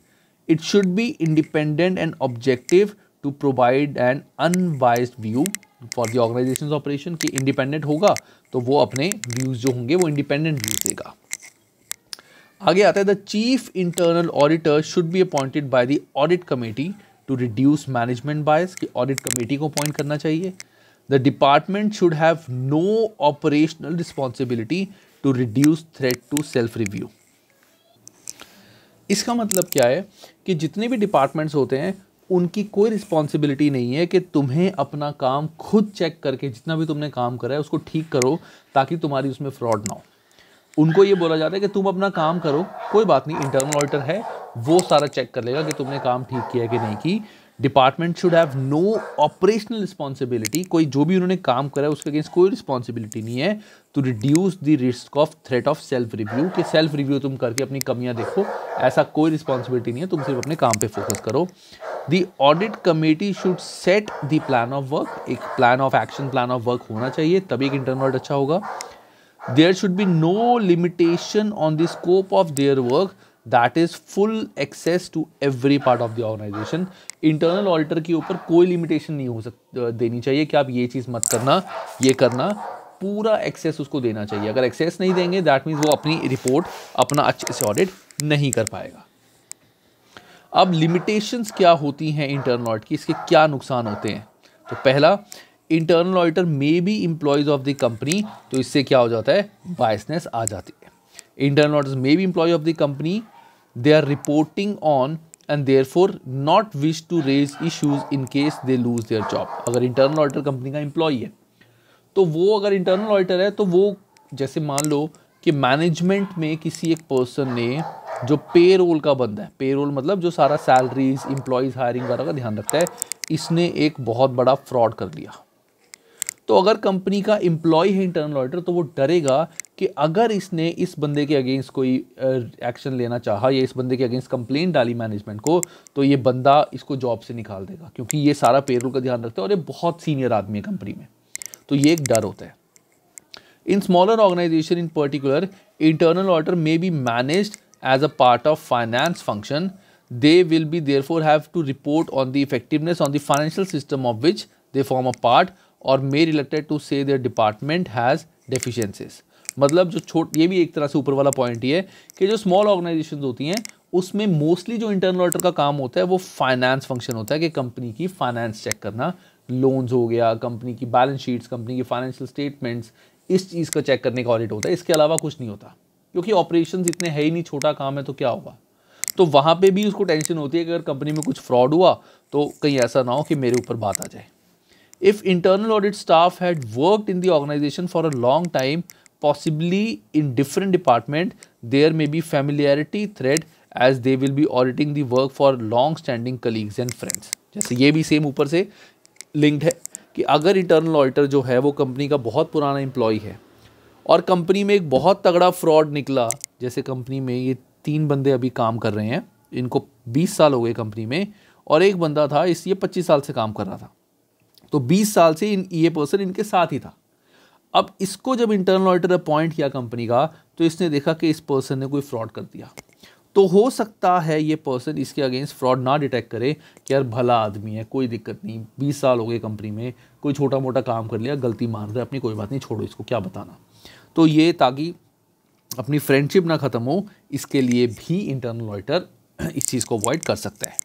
it should be independent and objective to provide an unbiased view for the organization's operation कि independent होगा तो वो अपने views जो होंगे वो independent views देगा आगे आता है the chief internal auditor should be appointed by the audit committee to reduce management bias कि ऑडिट कमेटी को अपॉइंट करना चाहिए the department should have no operational responsibility to reduce threat to self review इसका मतलब क्या है कि जितने भी डिपार्टमेंट्स होते हैं उनकी कोई रिस्पॉन्सिबिलिटी नहीं है कि तुम्हें अपना काम खुद चेक करके जितना भी तुमने काम करा है उसको ठीक करो ताकि तुम्हारी उसमें फ्रॉड ना हो उनको ये बोला जाता है कि तुम अपना काम करो कोई बात नहीं इंटरनल ऑडिटर है वो सारा चेक कर लेगा कि तुमने काम ठीक किया कि नहीं की department should have no operational responsibility कोई जो भी उन्होंने काम करा है उसके अगेंस्ट कोई रिस्पॉन्सिबिलिटी नहीं है to reduce the risk of threat of self review कि सेल्फ रिव्यू तुम करके अपनी कमियां देखो ऐसा कोई रिस्पॉन्सिबिलिटी नहीं है तुम सिर्फ अपने काम पे फोकस करो the audit committee should set the plan of work एक plan of action plan of work होना चाहिए तभी एक इंटरनल अच्छा होगा there should be no limitation on the scope of their work that is full access to every part of the organisation internal auditor के ऊपर कोई लिमिटेशन नहीं हो सक देनी चाहिए कि आप ये चीज़ मत करना ये करना पूरा एक्सेस उसको देना चाहिए अगर एक्सेस नहीं देंगे दैट मीन्स वो अपनी रिपोर्ट अपना अच्छे से ऑडिट नहीं कर पाएगा अब लिमिटेशंस क्या होती हैं इंटरनल ऑडिट की इसके क्या नुकसान होते हैं तो पहला internal auditor may be employees of the company तो इससे क्या हो जाता है बायसनेस आ जाती है internal auditor may be employee of the company they are reporting on and therefore not wish to raise issues in case they lose their job अगर इंटरनल ऑडिटर कंपनी का इंप्लॉय है तो वो अगर इंटरनल ऑडिटर है तो वो जैसे मान लो कि मैनेजमेंट में किसी एक पर्सन ने जो पे रोल का बंदा है पे रोल मतलब जो सारा सैलरीज इंप्लॉयज हायरिंग वगैरह का ध्यान रखता है इसने एक बहुत बड़ा फ्रॉड कर लिया तो अगर कंपनी का एम्प्लॉय है इंटरनल ऑडिटर तो वो डरेगा कि अगर इसने इस बंदे के अगेंस्ट कोई एक्शन लेना चाहा या इस बंदे के अगेंस्ट कंप्लेन डाली मैनेजमेंट को तो ये बंदा इसको जॉब से निकाल देगा क्योंकि ये सारा पेरोल का ध्यान रखता है और ये बहुत सीनियर आदमी है कंपनी में तो ये एक डर होता है in smaller organisation in particular internal auditor may be as a part of finance function they will be therefore have to report on the effectiveness on the financial system of which they form a part और may related to say their department has deficiencies मतलब जो छोट ये भी एक तरह से ऊपर वाला पॉइंट ये है कि जो स्मॉल ऑर्गेनाइजेशन होती हैं उसमें मोस्टली जो इंटरनल ऑर्डर का काम होता है वो फाइनेंस फंक्शन होता है कि कंपनी की फाइनेंस चेक करना लोन्स हो गया कंपनी की बैलेंस शीट्स कंपनी की फाइनेंशियल स्टेटमेंट्स इस चीज़ का चेक करने का ऑडिट होता है इसके अलावा कुछ नहीं होता क्योंकि ऑपरेशन इतने है ही नहीं छोटा काम है तो क्या होगा तो वहाँ पे भी उसको टेंशन होती है कि अगर कंपनी में कुछ फ्रॉड हुआ तो कहीं ऐसा ना हो कि मेरे ऊपर बात आ जाए if internal audit staff had worked in the organization for a long time possibly in different department there may be familiarity thread as they will be auditing the work for long standing colleagues and friends जैसे ये भी सेम ऊपर से लिंक्ड है कि अगर इंटरनल ऑडिटर जो है वो कंपनी का बहुत पुराना एम्प्लॉय है और कंपनी में एक बहुत तगड़ा फ्रॉड निकला जैसे कंपनी में ये तीन बंदे अभी काम कर रहे हैं इनको 20 साल हो गए कंपनी में और एक बंदा था इस ये 25 साल से काम कर रहा था तो 20 साल से इन ये पर्सन इनके साथ ही था अब इसको जब इंटरनल ऑडिटर अपॉइंट किया कंपनी का तो इसने देखा कि इस पर्सन ने कोई फ्रॉड कर दिया तो हो सकता है ये पर्सन इसके अगेंस्ट फ्रॉड ना डिटेक्ट करे कि यार भला आदमी है कोई दिक्कत नहीं बीस साल हो गए कंपनी में कोई छोटा मोटा काम कर लिया गलती मान रहा है अपनी कोई बात नहीं छोड़ो इसको क्या बताना तो ये ताकि अपनी फ्रेंडशिप ना ख़त्म हो इसके लिए भी इंटरनल ऑडिटर इस चीज़ को अवॉइड कर सकता है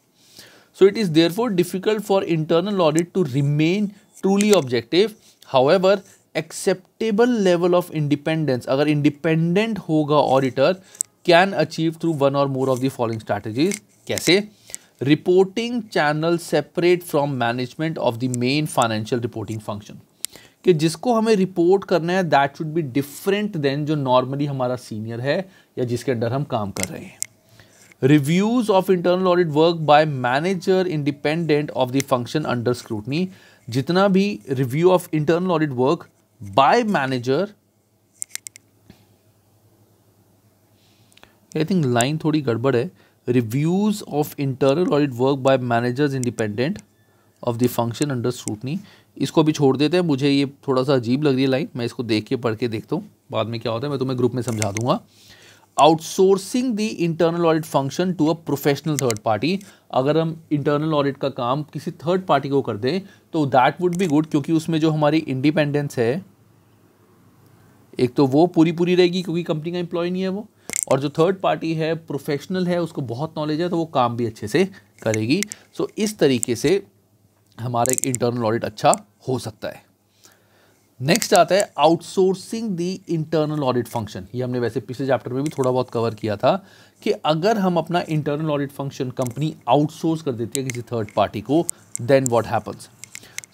So it is therefore difficult for internal audit to remain truly objective. However, acceptable level of independence, agar independent hoga auditor, can achieve through one or more of the following strategies. kaise reporting channel separate from management of the main financial reporting function कि जिसको हमें रिपोर्ट करना है that should be different than जो नॉर्मली हमारा सीनियर है या जिसके अंडर हम काम कर रहे हैं reviews of internal audit work by manager independent of the function under scrutiny जितना भी review of internal audit work by manager I think line थोड़ी गड़बड़ है reviews of internal audit work by managers independent of the function under scrutiny इसको भी छोड़ देते हैं मुझे ये थोड़ा सा अजीब लग रही है लाइन मैं इसको देख के पढ़ के देखता हूँ बाद में क्या होता है मैं तुम्हें ग्रुप में समझा दूंगा outsourcing the internal audit function to a professional third party अगर हम इंटरनल ऑडिट का काम किसी थर्ड पार्टी को कर दें तो दैट वुड बी गुड क्योंकि उसमें जो हमारी इंडिपेंडेंस है एक तो वो पूरी पूरी रहेगी क्योंकि कंपनी का एम्प्लॉय नहीं है वो और जो थर्ड पार्टी है प्रोफेशनल है उसको बहुत नॉलेज है तो वो काम भी अच्छे से करेगी सो so, इस तरीके से हमारा एक इंटरनल ऑडिट अच्छा हो सकता है नेक्स्ट आता है outsourcing the internal audit function ये हमने वैसे पिछले चैप्टर में भी थोड़ा बहुत कवर किया था कि अगर हम अपना internal audit function company outsource कर देती है किसी थर्ड पार्टी को then what happens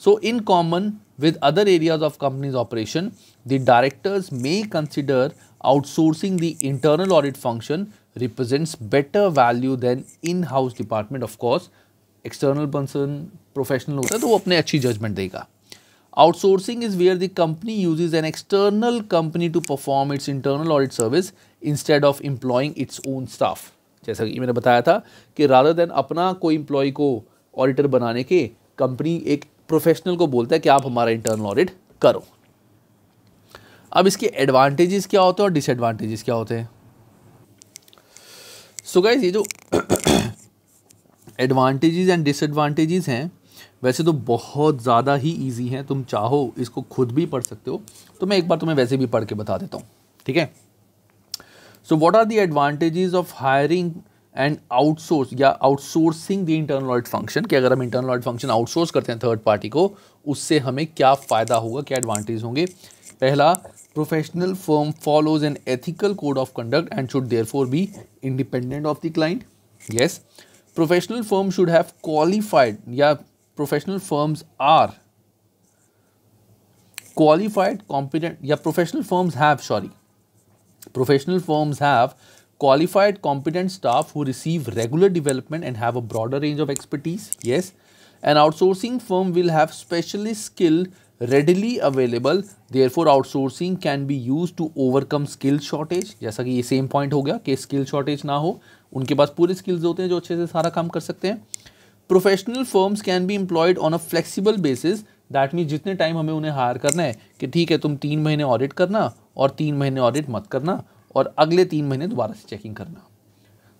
so in common with other areas of companies operation the directors may consider outsourcing the internal audit function represents better value than in house department of course external person professional होता है तो वो अपने अच्छी जजमेंट देगा Outsourcing is where the company uses an external company to perform its internal audit service instead of employing its own staff. जैसा कि मैंने बताया था कि rather than अपना कोई employee को auditor बनाने के company एक professional को बोलता है कि आप हमारा internal audit करो अब इसके advantages क्या होते हैं और disadvantages क्या होते हैं सो so गाइज ये जो एडवांटेजेस एंड डिसएडवांटेजेस हैं वैसे तो बहुत ज़्यादा ही ईजी हैं तुम चाहो इसको खुद भी पढ़ सकते हो तो मैं एक बार तुम्हें वैसे भी पढ़ के बता देता हूँ ठीक है so what are the advantages of hiring and outsource या outsourcing the internal audit function कि अगर हम इंटरनल ऑडिट फंक्शन आउटसोर्स करते हैं थर्ड पार्टी को उससे हमें क्या फ़ायदा होगा क्या एडवांटेज होंगे पहला professional firm follows an ethical code of conduct and should therefore be independent of the client yes professional firm should have qualified या professional firms are qualified competent या professional firms have sorry professional firms have qualified competent staff who receive regular development and have a broader range of expertise yes and outsourcing firm will have specialist skill readily available therefore outsourcing can be use to overcome skill shortage जैसा कि ये सेम पॉइंट हो गया कि स्किल शॉर्टेज ना हो उनके पास पूरे स्किल्स होते हैं जो अच्छे से सारा काम कर सकते हैं professional firms can be employed on a flexible basis that mean जितने टाइम हमें उन्हें हायर करना है कि ठीक है तुम तीन महीने ऑडिट करना और तीन महीने ऑडिट मत करना और अगले तीन महीने दोबारा से चेकिंग करना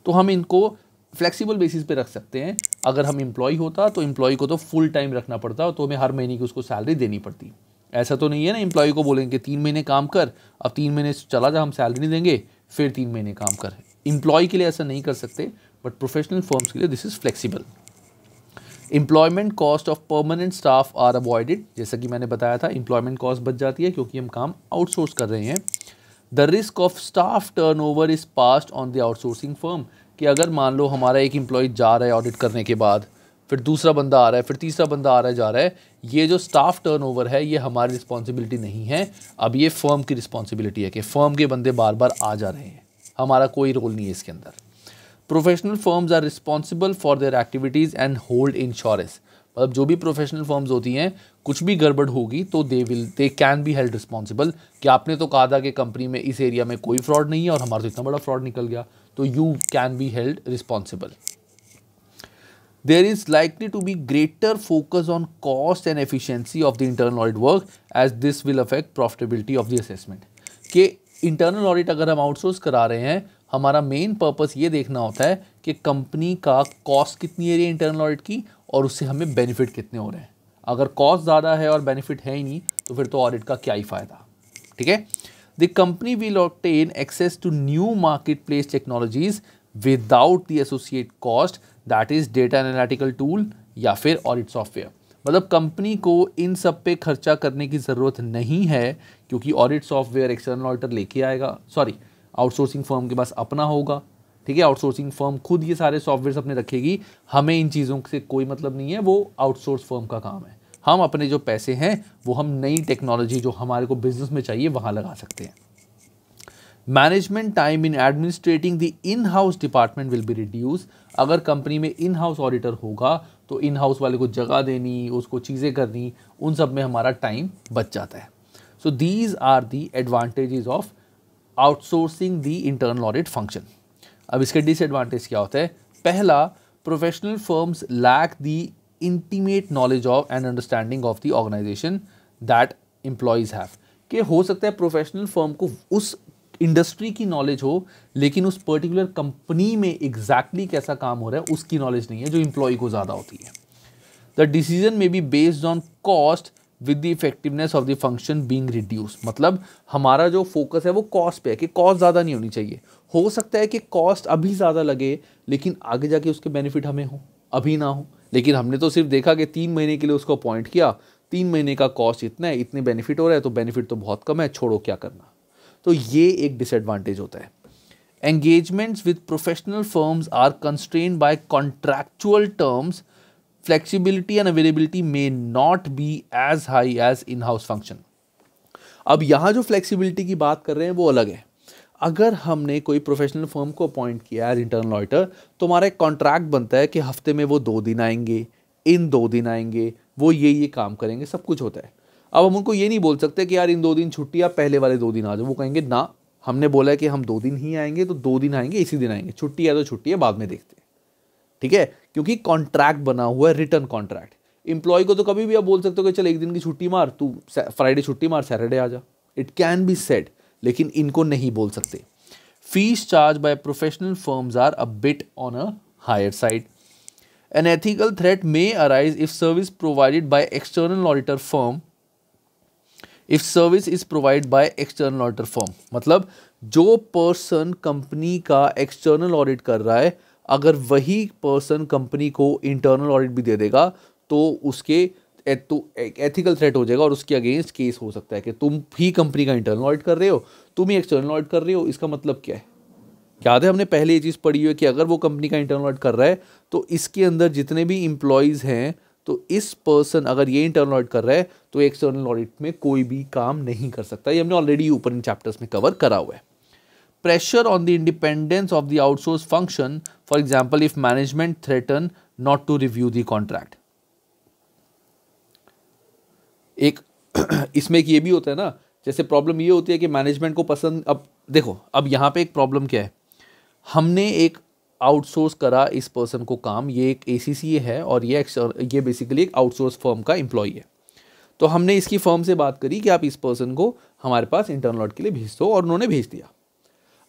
तो हम इनको फ्लेक्सिबल बेसिस पे रख सकते हैं अगर हम इम्प्लॉय होता तो इम्प्लॉय को तो फुल टाइम रखना पड़ता तो हमें हर महीने की उसको सैलरी देनी पड़ती ऐसा तो नहीं है ना इम्प्लॉय को बोलेंगे तीन महीने काम कर अब तीन महीने चला जा हम सैलरी देंगे फिर तीन महीने काम कर इम्प्लॉय के लिए ऐसा नहीं कर सकते बट प्रोफेशनल फॉर्म्स के लिए this is flexible employment cost of permanent staff are avoided जैसा कि मैंने बताया था एम्प्लॉयमेंट कॉस्ट बच जाती है क्योंकि हम काम आउटसोर्स कर रहे हैं the risk of staff turnover is passed on the outsourcing firm कि अगर मान लो हमारा एक इम्प्लॉय जा रहा है ऑडिट करने के बाद फिर दूसरा बंदा आ रहा है फिर तीसरा बंदा आ रहा है जा रहा है ये जो स्टाफ टर्न ओवर है ये हमारी रिस्पॉन्सिबिलिटी नहीं है अब ये फर्म की रिस्पॉन्सिबिलिटी है कि फर्म के बंदे बार बार आ जा रहे हैं हमारा कोई रोल नहीं है इसके अंदर professional firms are responsible for their activities and hold insurance मतलब जो भी प्रोफेशनल फर्म्स होती हैं कुछ भी गड़बड़ होगी तो they will they can be held responsible कि आपने तो कहा था कि कंपनी में इस एरिया में कोई फ्रॉड नहीं है और हमारा तो इतना बड़ा फ्रॉड निकल गया तो you can be held responsible there is likely to be greater focus on cost and efficiency of the internal audit work as this will affect profitability of the assessment के internal audit अगर हम outsource करा रहे हैं हमारा मेन पर्पस ये देखना होता है कि कंपनी का कॉस्ट कितनी है रही है इंटरनल ऑडिट की और उससे हमें बेनिफिट कितने हो रहे हैं अगर कॉस्ट ज़्यादा है और बेनिफिट है ही नहीं तो फिर तो ऑडिट का क्या ही फ़ायदा ठीक है the company will obtain access to new marketplace technologies without the associate cost that is data analytical tool या फिर ऑडिट सॉफ्टवेयर मतलब कंपनी को इन सब पे खर्चा करने की ज़रूरत नहीं है क्योंकि ऑडिट सॉफ्टवेयर एक्सटर्नल ऑडिटर लेके आएगा सॉरी आउटसोर्सिंग फर्म के पास अपना होगा ठीक है आउटसोर्सिंग फर्म खुद ये सारे सॉफ्टवेयर अपने रखेगी हमें इन चीज़ों से कोई मतलब नहीं है वो आउटसोर्स फर्म का काम है हम अपने जो पैसे हैं वो हम नई टेक्नोलॉजी जो हमारे को बिजनेस में चाहिए वहाँ लगा सकते हैं management time in administrating the in house department will be reduce अगर कंपनी में इन हाउस ऑडिटर होगा तो इन हाउस वाले को जगह देनी उसको चीज़ें करनी उन सब में हमारा टाइम बच जाता है so these are the advantages of outsourcing the internal audit function अब इसके डिसएडवांटेज क्या होता है पहला professional firms lack the intimate knowledge of and understanding of the organisation that employees have कि हो सकता है प्रोफेशनल फर्म को उस इंडस्ट्री की नॉलेज हो लेकिन उस पर्टिकुलर कंपनी में एग्जैक्टली exactly कैसा काम हो रहा है उसकी नॉलेज नहीं है जो इम्प्लॉय को ज़्यादा होती है the decision may be based on cost with the effectiveness of the function being reduce मतलब हमारा जो फोकस है वो कॉस्ट पे है कि कॉस्ट ज़्यादा नहीं होनी चाहिए हो सकता है कि कॉस्ट अभी ज़्यादा लगे लेकिन आगे जाके उसके बेनिफिट हमें हो अभी ना हो लेकिन हमने तो सिर्फ देखा कि तीन महीने के लिए उसको अपॉइंट किया तीन महीने का कॉस्ट इतना है इतने बेनिफिट हो रहा है तो बेनिफिट तो बहुत कम है छोड़ो क्या करना तो ये एक डिसएडवांटेज होता है engagements with professional firms are constrain by contractual terms flexibility and availability may not be as high as in house function अब यहाँ जो फ्लेक्सीबिलिटी की बात कर रहे हैं वो अलग है अगर हमने कोई प्रोफेशनल फर्म को अपॉइंट किया है इंटरनल ऑडिटर तो हमारा एक कॉन्ट्रैक्ट बनता है कि हफ्ते में वो दो दिन आएंगे इन दो दिन आएंगे वो ये ये काम करेंगे सब कुछ होता है अब हम उनको ये नहीं बोल सकते कि यार इन दो दिन छुट्टी आप पहले वाले दो दिन आ जाओ वो कहेंगे ना हमने बोला है कि हम दो दिन ही आएंगे तो दो दिन आएंगे इसी दिन आएंगे छुट्टी है तो छुट्टी है बाद में देखते हैं ठीक है क्योंकि कॉन्ट्रैक्ट बना हुआ है रिटर्न कॉन्ट्रैक्ट इंप्लॉय को तो कभी भी आप बोल सकते हो कि चल एक दिन की छुट्टी मार तू फ्राइडे छुट्टी मार सैटरडे आ जा इट कैन बी सेट लेकिन इनको नहीं बोल सकते fees charge by professional firms are a bit on a higher side an ethical threat may arise if service provided by external auditor firm if service is provide by external auditor firm मतलब जो पर्सन कंपनी का एक्सटर्नल ऑडिट कर रहा है अगर वही पर्सन कंपनी को इंटरनल ऑडिट भी दे देगा तो उसके तो एक एथिकल थ्रेट हो जाएगा और उसके अगेंस्ट केस हो सकता है कि तुम ही कंपनी का इंटरनल ऑडिट कर रहे हो तुम ही एक्सटर्नल ऑडिट कर रहे हो इसका मतलब क्या है याद है हमने पहले ये चीज़ पढ़ी हुई है कि अगर वो कंपनी का इंटरनल ऑडिट कर रहा है तो इसके अंदर जितने भी इम्प्लॉयज़ हैं तो इस पर्सन अगर ये इंटरनल ऑडिट कर रहा है तो एक्सटर्नल ऑडिट में कोई भी काम नहीं कर सकता ये हमने ऑलरेडी ऊपर इन चैप्टर्स में कवर करा हुआ है pressure on the independence of the outsource function, for example, if management threaten not to review the contract. एक [clears throat] इसमें एक ये भी होता है ना जैसे प्रॉब्लम ये होती है कि मैनेजमेंट को पसंद अब देखो अब यहाँ पे एक प्रॉब्लम क्या है हमने एक आउटसोर्स करा इस पर्सन को काम ये एक ए है और ये ये बेसिकली एक आउटसोर्स फर्म का एम्प्लॉय है तो हमने इसकी फर्म से बात करी कि आप इस पर्सन को हमारे पास इंटरनल के लिए भेज दो और उन्होंने भेज दिया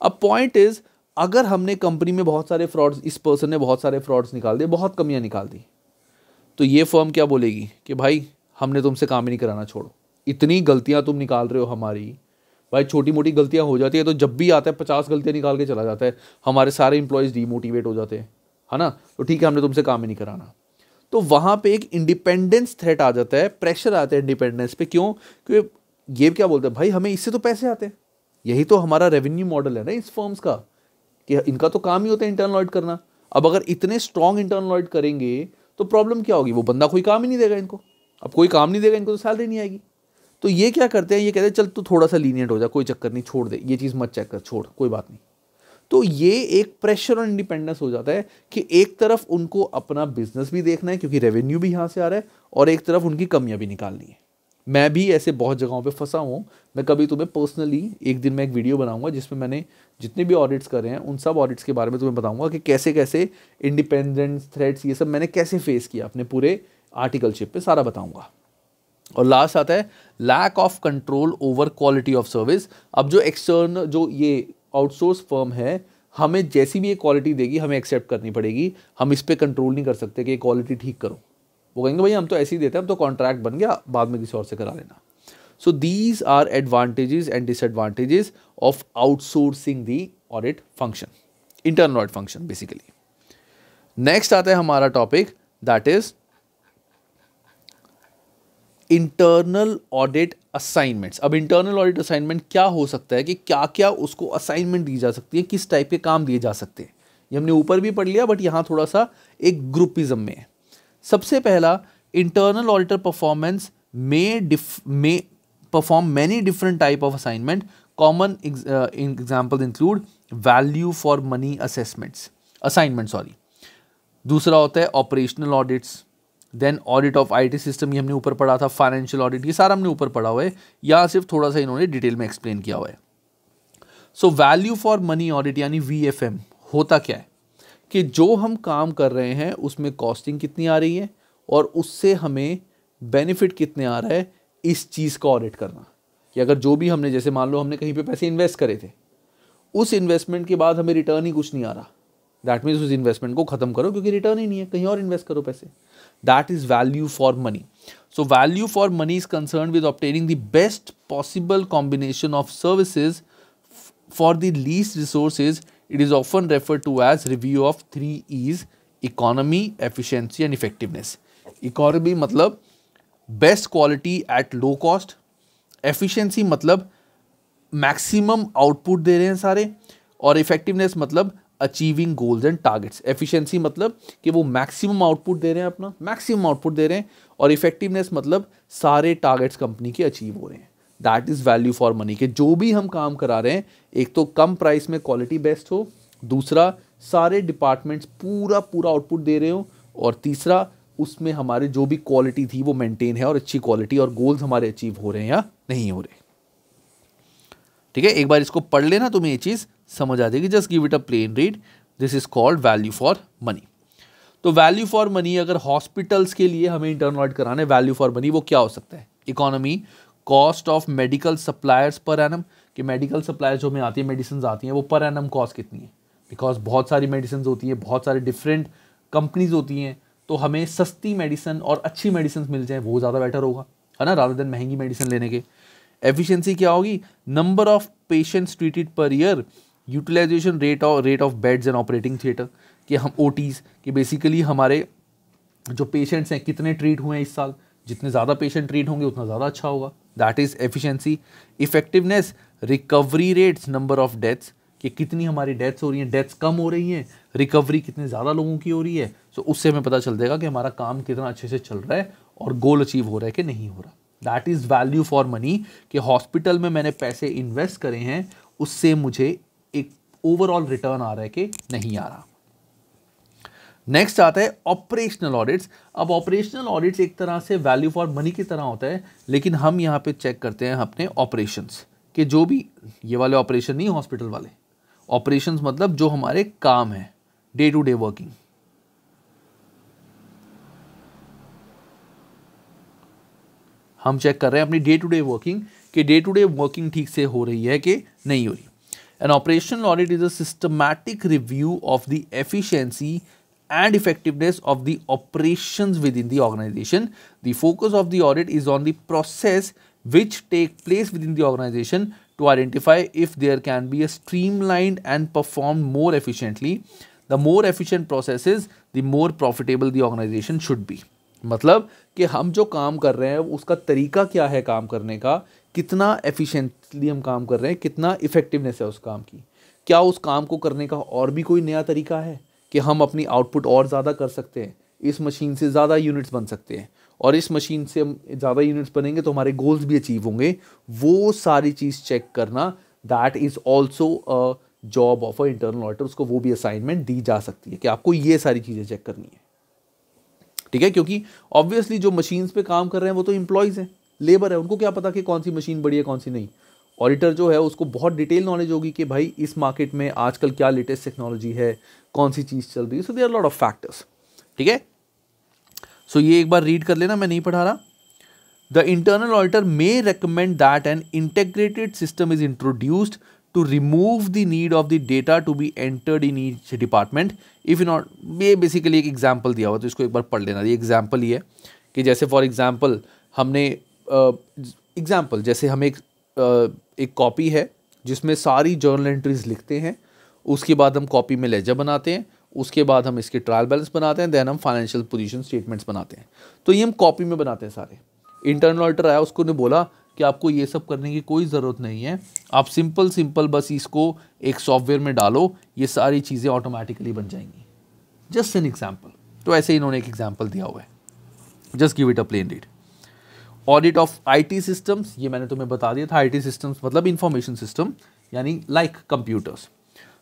अब पॉइंट इज अगर हमने कंपनी में बहुत सारे फ्रॉड्स इस पर्सन ने बहुत सारे फ्रॉड्स निकाल दिए बहुत कमियां निकाल दी तो ये फर्म क्या बोलेगी कि भाई हमने तुमसे काम ही नहीं कराना छोड़ो इतनी गलतियां तुम निकाल रहे हो हमारी भाई छोटी मोटी गलतियां हो जाती है तो जब भी आता है पचास गलतियां निकाल के चला जाता है हमारे सारे इंप्लॉयज़ डीमोटिवेट हो जाते हैं है ना तो ठीक है हमने तुमसे काम ही नहीं कराना तो वहाँ पे एक इंडिपेंडेंस थ्रेट आ जाता है प्रेशर आता है इंडिपेंडेंस पे क्यों क्योंकि ये क्या बोलते हैं भाई हमें इससे तो पैसे आते हैं यही तो हमारा रेवेन्यू मॉडल है ना इस फर्म्स का कि इनका तो काम ही होता है इंटरनल ऑडिट करना अब अगर इतने स्ट्रॉन्ग इंटरनल ऑडिट करेंगे तो प्रॉब्लम क्या होगी वो बंदा कोई काम ही नहीं देगा इनको अब कोई काम नहीं देगा इनको तो सैलरी नहीं आएगी तो ये क्या करते हैं ये कहते हैं चल तू तो थोड़ा सा लीनियट हो जाए कोई चक्कर नहीं छोड़ दे ये चीज़ मत चेक कर छोड़ कोई बात नहीं तो ये एक प्रेशर और इंडिपेंडेंस हो जाता है कि एक तरफ उनको अपना बिजनेस भी देखना है क्योंकि रेवेन्यू भी यहाँ से आ रहा है और एक तरफ उनकी कमियाँ भी निकालनी है मैं भी ऐसे बहुत जगहों पे फंसा हूँ मैं कभी तुम्हें पर्सनली एक दिन मैं एक वीडियो बनाऊंगा जिसमें मैंने जितने भी ऑडिट्स कर रहे हैं उन सब ऑडिट्स के बारे में तुम्हें बताऊंगा कि कैसे कैसे इंडिपेंडेंस थ्रेड्स ये सब मैंने कैसे फेस किया अपने पूरे आर्टिकलशिप पे सारा बताऊंगा और लास्ट आता है lack of control over quality of service अब जो एक्सटर्नल जो ये आउटसोर्स फर्म है हमें जैसी भी ये क्वालिटी देगी हमें एक्सेप्ट करनी पड़ेगी हम इस पर कंट्रोल नहीं कर सकते कि ये क्वालिटी ठीक करो वो कहेंगे भाई हम तो ऐसे ही देते हैं हम तो कॉन्ट्रैक्ट बन गया बाद में किसी और से करा लेना so these are advantages and disadvantages of outsourcing the audit function internal audit function basically next आता है हमारा topic that is internal audit assignments अब इंटरनल ऑडिट असाइनमेंट क्या हो सकता है कि क्या क्या उसको असाइनमेंट दी जा सकती है किस टाइप के काम दिए जा सकते हैं ये हमने ऊपर भी पढ़ लिया बट यहाँ थोड़ा सा एक ग्रुपिज्म में है सबसे पहला internal auditor performance may diff may perform many different type of assignment common example include value for money assessments assignment sorry दूसरा होता है operational audits then audit of IT system ये हमने ऊपर पढ़ा था फाइनेंशियल ऑडिट ये सारा हमने ऊपर पढ़ा हुआ है यहाँ सिर्फ थोड़ा सा इन्होंने डिटेल में एक्सप्लेन किया हुआ है so value for money audit यानी वी होता क्या है कि जो हम काम कर रहे हैं उसमें कॉस्टिंग कितनी आ रही है और उससे हमें बेनिफिट कितने आ रहा है इस चीज़ का ऑडिट करना कि अगर जो भी हमने जैसे मान लो हमने कहीं पे पैसे इन्वेस्ट करे थे उस इन्वेस्टमेंट के बाद हमें रिटर्न ही कुछ नहीं आ रहा दैट मीन्स उस इन्वेस्टमेंट को ख़त्म करो क्योंकि रिटर्न ही नहीं है कहीं और इन्वेस्ट करो पैसे that is value for money so value for money is concern with obtaining the best possible combination of services for the least resources It is often referred to as review of three E's economy, efficiency and effectiveness. Economy मतलब best quality at low cost efficiency मतलब मैक्सिमम आउटपुट दे रहे हैं सारे और इफेक्टिवनेस मतलब achieving goals and targets efficiency मतलब कि वो मैक्सिमम आउटपुट दे रहे हैं अपना मैक्सिमम आउटपुट दे रहे हैं और इफेक्टिवनेस मतलब सारे टारगेट्स कंपनी के अचीव हो रहे हैं that is value for money के जो भी हम काम करा रहे हैं एक तो कम प्राइस में क्वालिटी बेस्ट हो दूसरा सारे डिपार्टमेंट्स पूरा पूरा आउटपुट दे रहे हो और तीसरा उसमें हमारे जो भी क्वालिटी थी वो मेंटेन है और अच्छी क्वालिटी और गोल्स हमारे अचीव हो रहे हैं या नहीं हो रहे ठीक है एक बार इसको पढ़ लेना तुम्हें ये चीज़ समझ आ जाएगी just give it a plain read this is called value for money तो वैल्यू फॉर मनी अगर हॉस्पिटल्स के लिए हमें इंटरनल कराना है वैल्यू फॉर मनी वो क्या हो सकता है economy cost of medical suppliers पर एनम कि मेडिकल सप्लायर्स जो हमें आती है मेडिसिन आती हैं वो पर एनम कॉस्ट कितनी है बिकॉज बहुत सारी मेडिसिन होती हैं बहुत सारे डिफरेंट कंपनीज होती हैं तो हमें सस्ती मेडिसिन और अच्छी मेडिसिन मिल जाए वो ज़्यादा बेटर होगा है ना रादर देन महंगी मेडिसिन लेने के एफिशिएंसी क्या होगी number of patients treated per year utilisation rate और rate of beds and operating theatre कि हम ओ कि बेसिकली हमारे जो पेशेंट्स हैं कितने ट्रीट हुए हैं इस साल जितने ज़्यादा पेशेंट ट्रीट होंगे उतना ज़्यादा अच्छा होगा that is efficiency effectiveness recovery rates number of deaths कि कितनी हमारी डेथ्स हो रही हैं डेथ्स कम हो रही हैं रिकवरी कितने ज़्यादा लोगों की हो रही है सो so, उससे हमें पता चल जाएगा कि हमारा काम कितना अच्छे से चल रहा है और गोल अचीव हो रहा है कि नहीं हो रहा that is value for money कि हॉस्पिटल में मैंने पैसे इन्वेस्ट करे हैं उससे मुझे एक ओवरऑल रिटर्न आ रहा है कि नहीं आ रहा नेक्स्ट आता है ऑपरेशनल ऑडिट्स अब ऑपरेशनल ऑडिट्स एक तरह से वैल्यू फॉर मनी की तरह होता है लेकिन हम यहाँ पे चेक करते हैं अपने ऑपरेशंस कि जो भी ये वाले ऑपरेशन नहीं हॉस्पिटल वाले ऑपरेशंस मतलब जो हमारे काम है डे टू डे वर्किंग हम चेक कर रहे हैं अपनी डे टू डे वर्किंग कि डे टू डे वर्किंग ठीक से हो रही है कि नहीं हो रही an operational audit is a systematic review of the efficiency and effectiveness of the operations within the organization. The focus of the audit is on the process which take place within the organization to identify if there can be a streamlined and performed more efficiently. The more efficient processes, the more profitable the organization should be. मतलब कि हम जो काम कर रहे हैं उसका तरीका क्या है काम करने का कितना एफिशिएंटली हम काम कर रहे हैं कितना इफेक्टिवनेस है उस काम की क्या उस काम को करने का और भी कोई नया तरीका है कि हम अपनी आउटपुट और ज़्यादा कर सकते हैं इस मशीन से ज़्यादा यूनिट्स बन सकते हैं और इस मशीन से हम ज़्यादा यूनिट्स बनेंगे तो हमारे गोल्स भी अचीव होंगे वो सारी चीज़ चेक करना that is also a job of a internal auditor उसको वो भी असाइनमेंट दी जा सकती है कि आपको ये सारी चीज़ें चेक करनी है ठीक है क्योंकि ऑब्वियसली जो मशीन्स पे काम कर रहे हैं वो तो इम्प्लॉयज़ हैं लेबर है उनको क्या पता कि कौन सी मशीन बड़ी है कौन सी नहीं ऑडिटर जो है उसको बहुत डिटेल नॉलेज होगी कि भाई इस मार्केट में आजकल क्या लेटेस्ट टेक्नोलॉजी है कौन सी चीज़ चल रही है so they are lot of factors ठीक है सो ये एक बार रीड कर लेना मैं नहीं पढ़ा रहा the internal auditor may recommend that an integrated system is introduced to remove the need of the data to be entered in each department if not ये बेसिकली एक एग्जाम्पल दिया हुआ तो इसको एक बार पढ़ लेना ये एग्जाम्पल ही है कि जैसे फॉर एग्जाम्पल हमने एग्जाम्पल uh, जैसे हम एक एक कॉपी है जिसमें सारी जर्नल एंट्रीज लिखते हैं उसके बाद हम कॉपी में लेजर बनाते हैं उसके बाद हम इसके ट्रायल बैलेंस बनाते हैं देन हम फाइनेंशियल पोजीशन स्टेटमेंट्स बनाते हैं तो ये हम कॉपी में बनाते हैं सारे इंटरनल ऑल्टर आया उसको ने बोला कि आपको ये सब करने की कोई ज़रूरत नहीं है आप सिंपल सिंपल बस इसको एक सॉफ्टवेयर में डालो ये सारी चीज़ें ऑटोमेटिकली बन जाएंगी जस्ट एन एग्जाम्पल तो ऐसे इन्होंने एक एग्जाम्पल दिया हुआ है just give it a plain read audit of I T systems ये मैंने तुम्हें बता दिया था आई टी सिस्टम्स मतलब इंफॉर्मेशन सिस्टम यानी like computers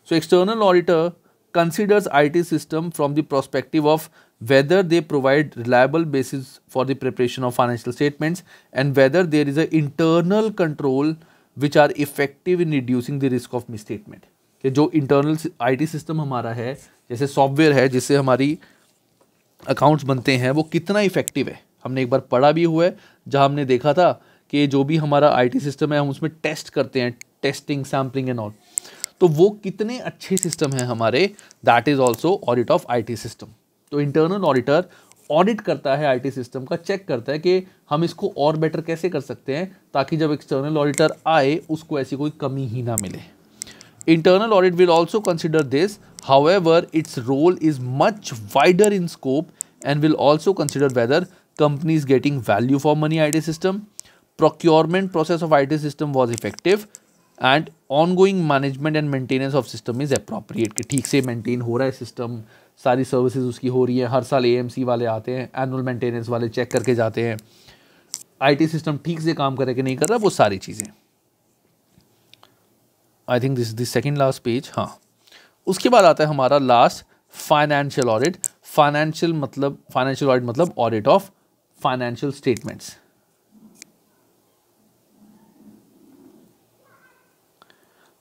so external auditor considers I T system from the prospective of whether they provide reliable basis for the preparation of financial statements and whether there is a internal control which are effective in reducing the risk of misstatement कि जो इंटरनल आई टी सिस्टम हमारा है जैसे सॉफ्टवेयर है जिससे हमारी अकाउंट्स बनते हैं वो कितना इफेक्टिव है हमने एक बार पढ़ा भी हुआ है जहाँ हमने देखा था कि जो भी हमारा आईटी सिस्टम है हम उसमें टेस्ट करते हैं टेस्टिंग सैम्पलिंग एंड ऑल तो वो कितने अच्छे सिस्टम हैं हमारे that is also audit of IT system तो इंटरनल ऑडिटर ऑडिट करता है आईटी सिस्टम का चेक करता है कि हम इसको और बेटर कैसे कर सकते हैं ताकि जब एक्सटर्नल ऑडिटर आए उसको ऐसी कोई कमी ही ना मिले internal audit will also consider this how its role is much wider in scope and will also consider whether companies getting value for money IT system, procurement process of IT system was effective and ongoing management and maintenance of system is appropriate कि ठीक से maintain हो रहा है system सारी services उसकी हो रही है हर साल AMC वाले आते हैं annual maintenance वाले check करके जाते हैं IT system ठीक से काम कर रहा है कि नहीं कर रहा वो सारी चीज़ें think this is the second last page. हाँ उसके बाद आता है हमारा last financial audit. फाइनेंशियल मतलब फाइनेंशियल ऑडिट मतलब ऑडिट ऑफ financial statements.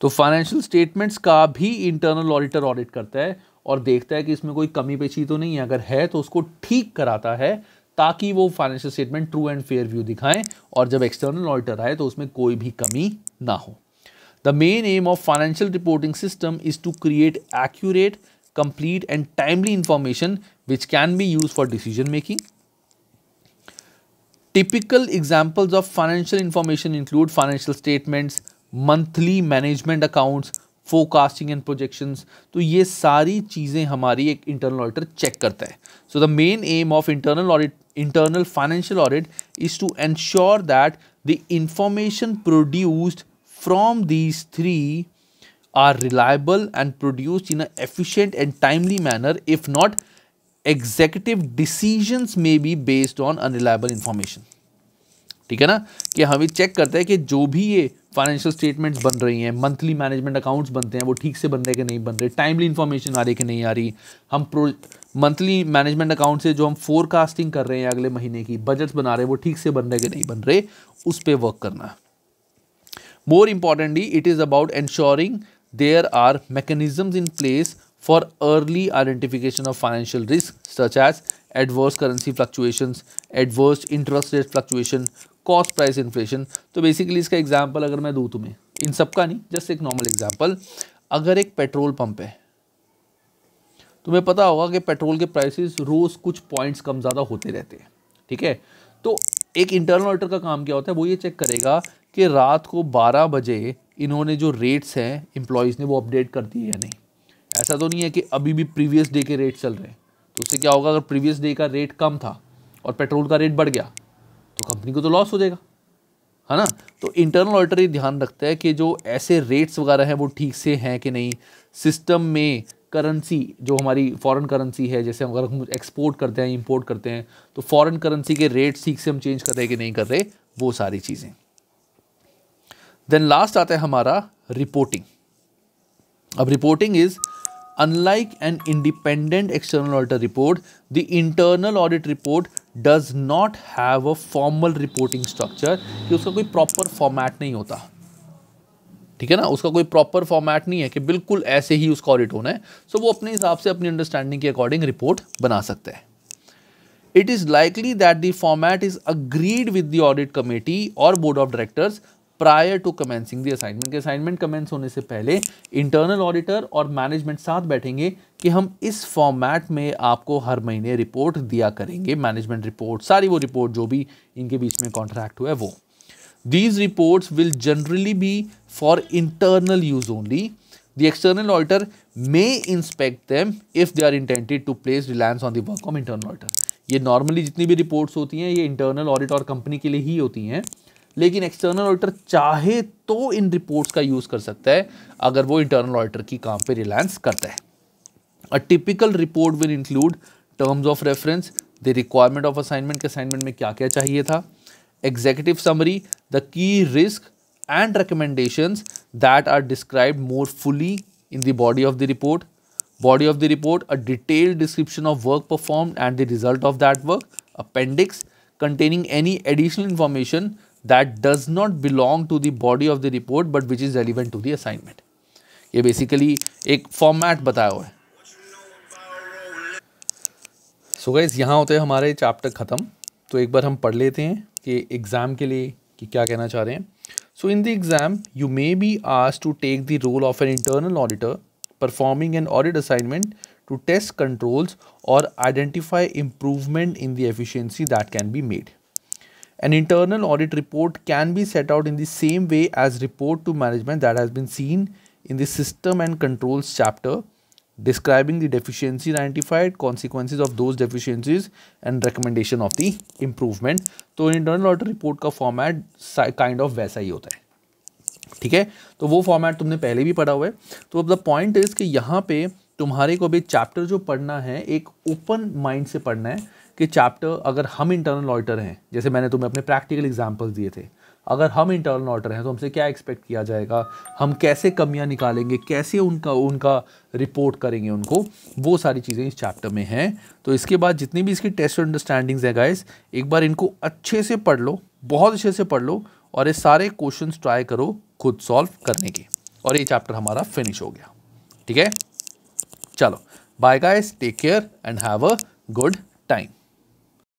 तो फाइनेंशियल स्टेटमेंट्स का भी इंटरनल ऑडिटर ऑडिट करता है और देखता है कि इसमें कोई कमी पेशी तो नहीं है अगर है तो उसको ठीक कराता है ताकि वो financial statement true and fair view दिखाएं और जब एक्सटर्नल ऑडिटर आए तो उसमें कोई भी कमी ना हो the main aim of financial reporting system is to create accurate complete and timely information which can be use for decision making typical examples of financial information include financial statements monthly management accounts forecasting and projections तो ये सारी चीज़ें हमारी एक इंटरनल ऑडिटर चेक करता है so the main aim of internal audit internal financial audit is to ensure that the information produced from these three are reliable and produced in a and timely manner if not executive decisions में भी बेस्ड ऑन अनरिलायबल इंफॉर्मेशन ठीक है ना कि हम ये चेक करते हैं कि जो भी ये फाइनेंशियल स्टेटमेंट्स बन रही हैं मंथली मैनेजमेंट अकाउंट्स बनते हैं वो ठीक से बन रहे कि नहीं बन रहे टाइमली इन्फॉर्मेशन आ रही कि नहीं आ रही हम प्रो मंथली मैनेजमेंट अकाउंट से जो हम फोरकास्टिंग कर रहे हैं अगले महीने की बजट्स बना रहे हैं वो ठीक से बन रहे कि नहीं बन रहे उस पर वर्क करना more importantly it is about ensuring there are mechanisms in place for early identification of financial risk such as adverse currency fluctuations, adverse interest rate fluctuation, cost price inflation. तो basically इसका example अगर मैं दूँ तुम्हें इन सब का नहीं जस्ट एक नॉर्मल एग्जाम्पल अगर एक पेट्रोल पंप है तुम्हें पता होगा कि पेट्रोल के प्राइसेस रोज़ कुछ पॉइंट्स कम ज़्यादा होते रहते हैं ठीक है तो एक इंटरनल ऑडिटर का काम क्या होता है वो ये चेक करेगा कि रात को 12 बजे इन्होंने जो रेट्स हैं एम्प्लॉयज़ ने वो अपडेट कर दिए या नहीं ऐसा तो नहीं है कि अभी भी प्रीवियस डे के रेट चल रहे हैं तो उससे क्या होगा अगर प्रीवियस डे का रेट कम था और पेट्रोल का रेट बढ़ गया तो कंपनी को तो लॉस हो जाएगा है ना तो इंटरनल ऑडिटर ये ध्यान रखता है कि जो ऐसे रेट्स वगैरह हैं वो ठीक से हैं कि नहीं सिस्टम में करेंसी जो हमारी फॉरेन करेंसी है जैसे हम अगर हम एक्सपोर्ट करते हैं इंपोर्ट करते हैं तो फॉरेन करेंसी के रेट ठीक से हम चेंज कर रहे कि नहीं कर रहे वो सारी चीज़ें देन लास्ट आता है हमारा रिपोर्टिंग अब reporting is unlike an independent external auditor report the internal audit report does not have a formal reporting structure कि उसका कोई प्रॉपर फॉर्मैट नहीं होता ठीक है ना उसका कोई प्रॉपर फॉर्मेट नहीं है कि बिल्कुल ऐसे ही उसका ऑडिट होना है सो so वो अपने हिसाब से अपनी अंडरस्टैंडिंग के अकॉर्डिंग रिपोर्ट बना सकते हैं it is likely that the format is agreed with the audit committee और board of directors prior to commencing the assignment के असाइनमेंट कमेंस होने से पहले इंटरनल ऑडिटर और मैनेजमेंट साथ बैठेंगे कि हम इस फॉर्मेट में आपको हर महीने रिपोर्ट दिया करेंगे मैनेजमेंट रिपोर्ट सारी वो रिपोर्ट जो भी इनके बीच में कॉन्ट्रैक्ट हुआ है वो these reports will generally be for internal use only the external auditor may inspect them if they are intended to place reliance on the work of internal auditor ये नॉर्मली जितनी भी रिपोर्ट्स होती हैं ये इंटरनल ऑडिट और कंपनी के लिए ही होती हैं लेकिन एक्सटर्नल ऑडिटर चाहे तो इन रिपोर्ट्स का यूज़ कर सकता है अगर वो इंटरनल ऑडिटर की काम पे रिलायंस करता है a typical report will include terms of reference the requirement of assignment के असाइनमेंट में क्या क्या चाहिए था executive summary the key risk and recommendations that are describe more fully in the body of the report body of the report a detailed description of work perform and the result of that work appendix containing any additional information that does not belong to the body of the report but which is relevant to the assignment ये basically एक format बताया हुआ है सो गाइज यहाँ होते हैं हमारे चैप्टर ख़त्म तो एक बार हम पढ़ लेते हैं कि एग्ज़ाम के लिए कि क्या कहना चाह रहे हैं so in the exam you may be आज to take the role of an internal auditor performing an audit assignment to test controls or identify improvement in the efficiency that can be made. An internal audit report can be set out in the same way as report to management that has been seen in the system and controls chapter describing the deficiency identified, consequences of those deficiencies and recommendation of the improvement. तो इंटरनल ऑडिट रिपोर्ट का फॉर्मेट काइंड ऑफ वैसा ही होता है ठीक है तो वो फॉर्मेट तुमने पहले भी पढ़ा हुआ है तो द पॉइंट इज़ कि यहाँ पे तुम्हारे को भी चैप्टर जो पढ़ना है एक ओपन माइंड से पढ़ना है कि चैप्टर अगर हम इंटरनल ऑडिटर हैं जैसे मैंने तुम्हें अपने प्रैक्टिकल एग्जाम्पल्स दिए थे अगर हम इंटरनल ऑडिटर हैं तो हमसे क्या एक्सपेक्ट किया जाएगा हम कैसे कमियां निकालेंगे कैसे उनका उनका रिपोर्ट करेंगे उनको वो सारी चीज़ें इस चैप्टर में हैं तो इसके बाद जितनी भी इसकी टेस्ट अंडरस्टैंडिंग्स है गाइस एक बार इनको अच्छे से पढ़ लो बहुत अच्छे से पढ़ लो और ये सारे क्वेश्चन ट्राई करो खुद सॉल्व करने के और ये चैप्टर हमारा फिनिश हो गया ठीक है चलो bye guys take care and have a good time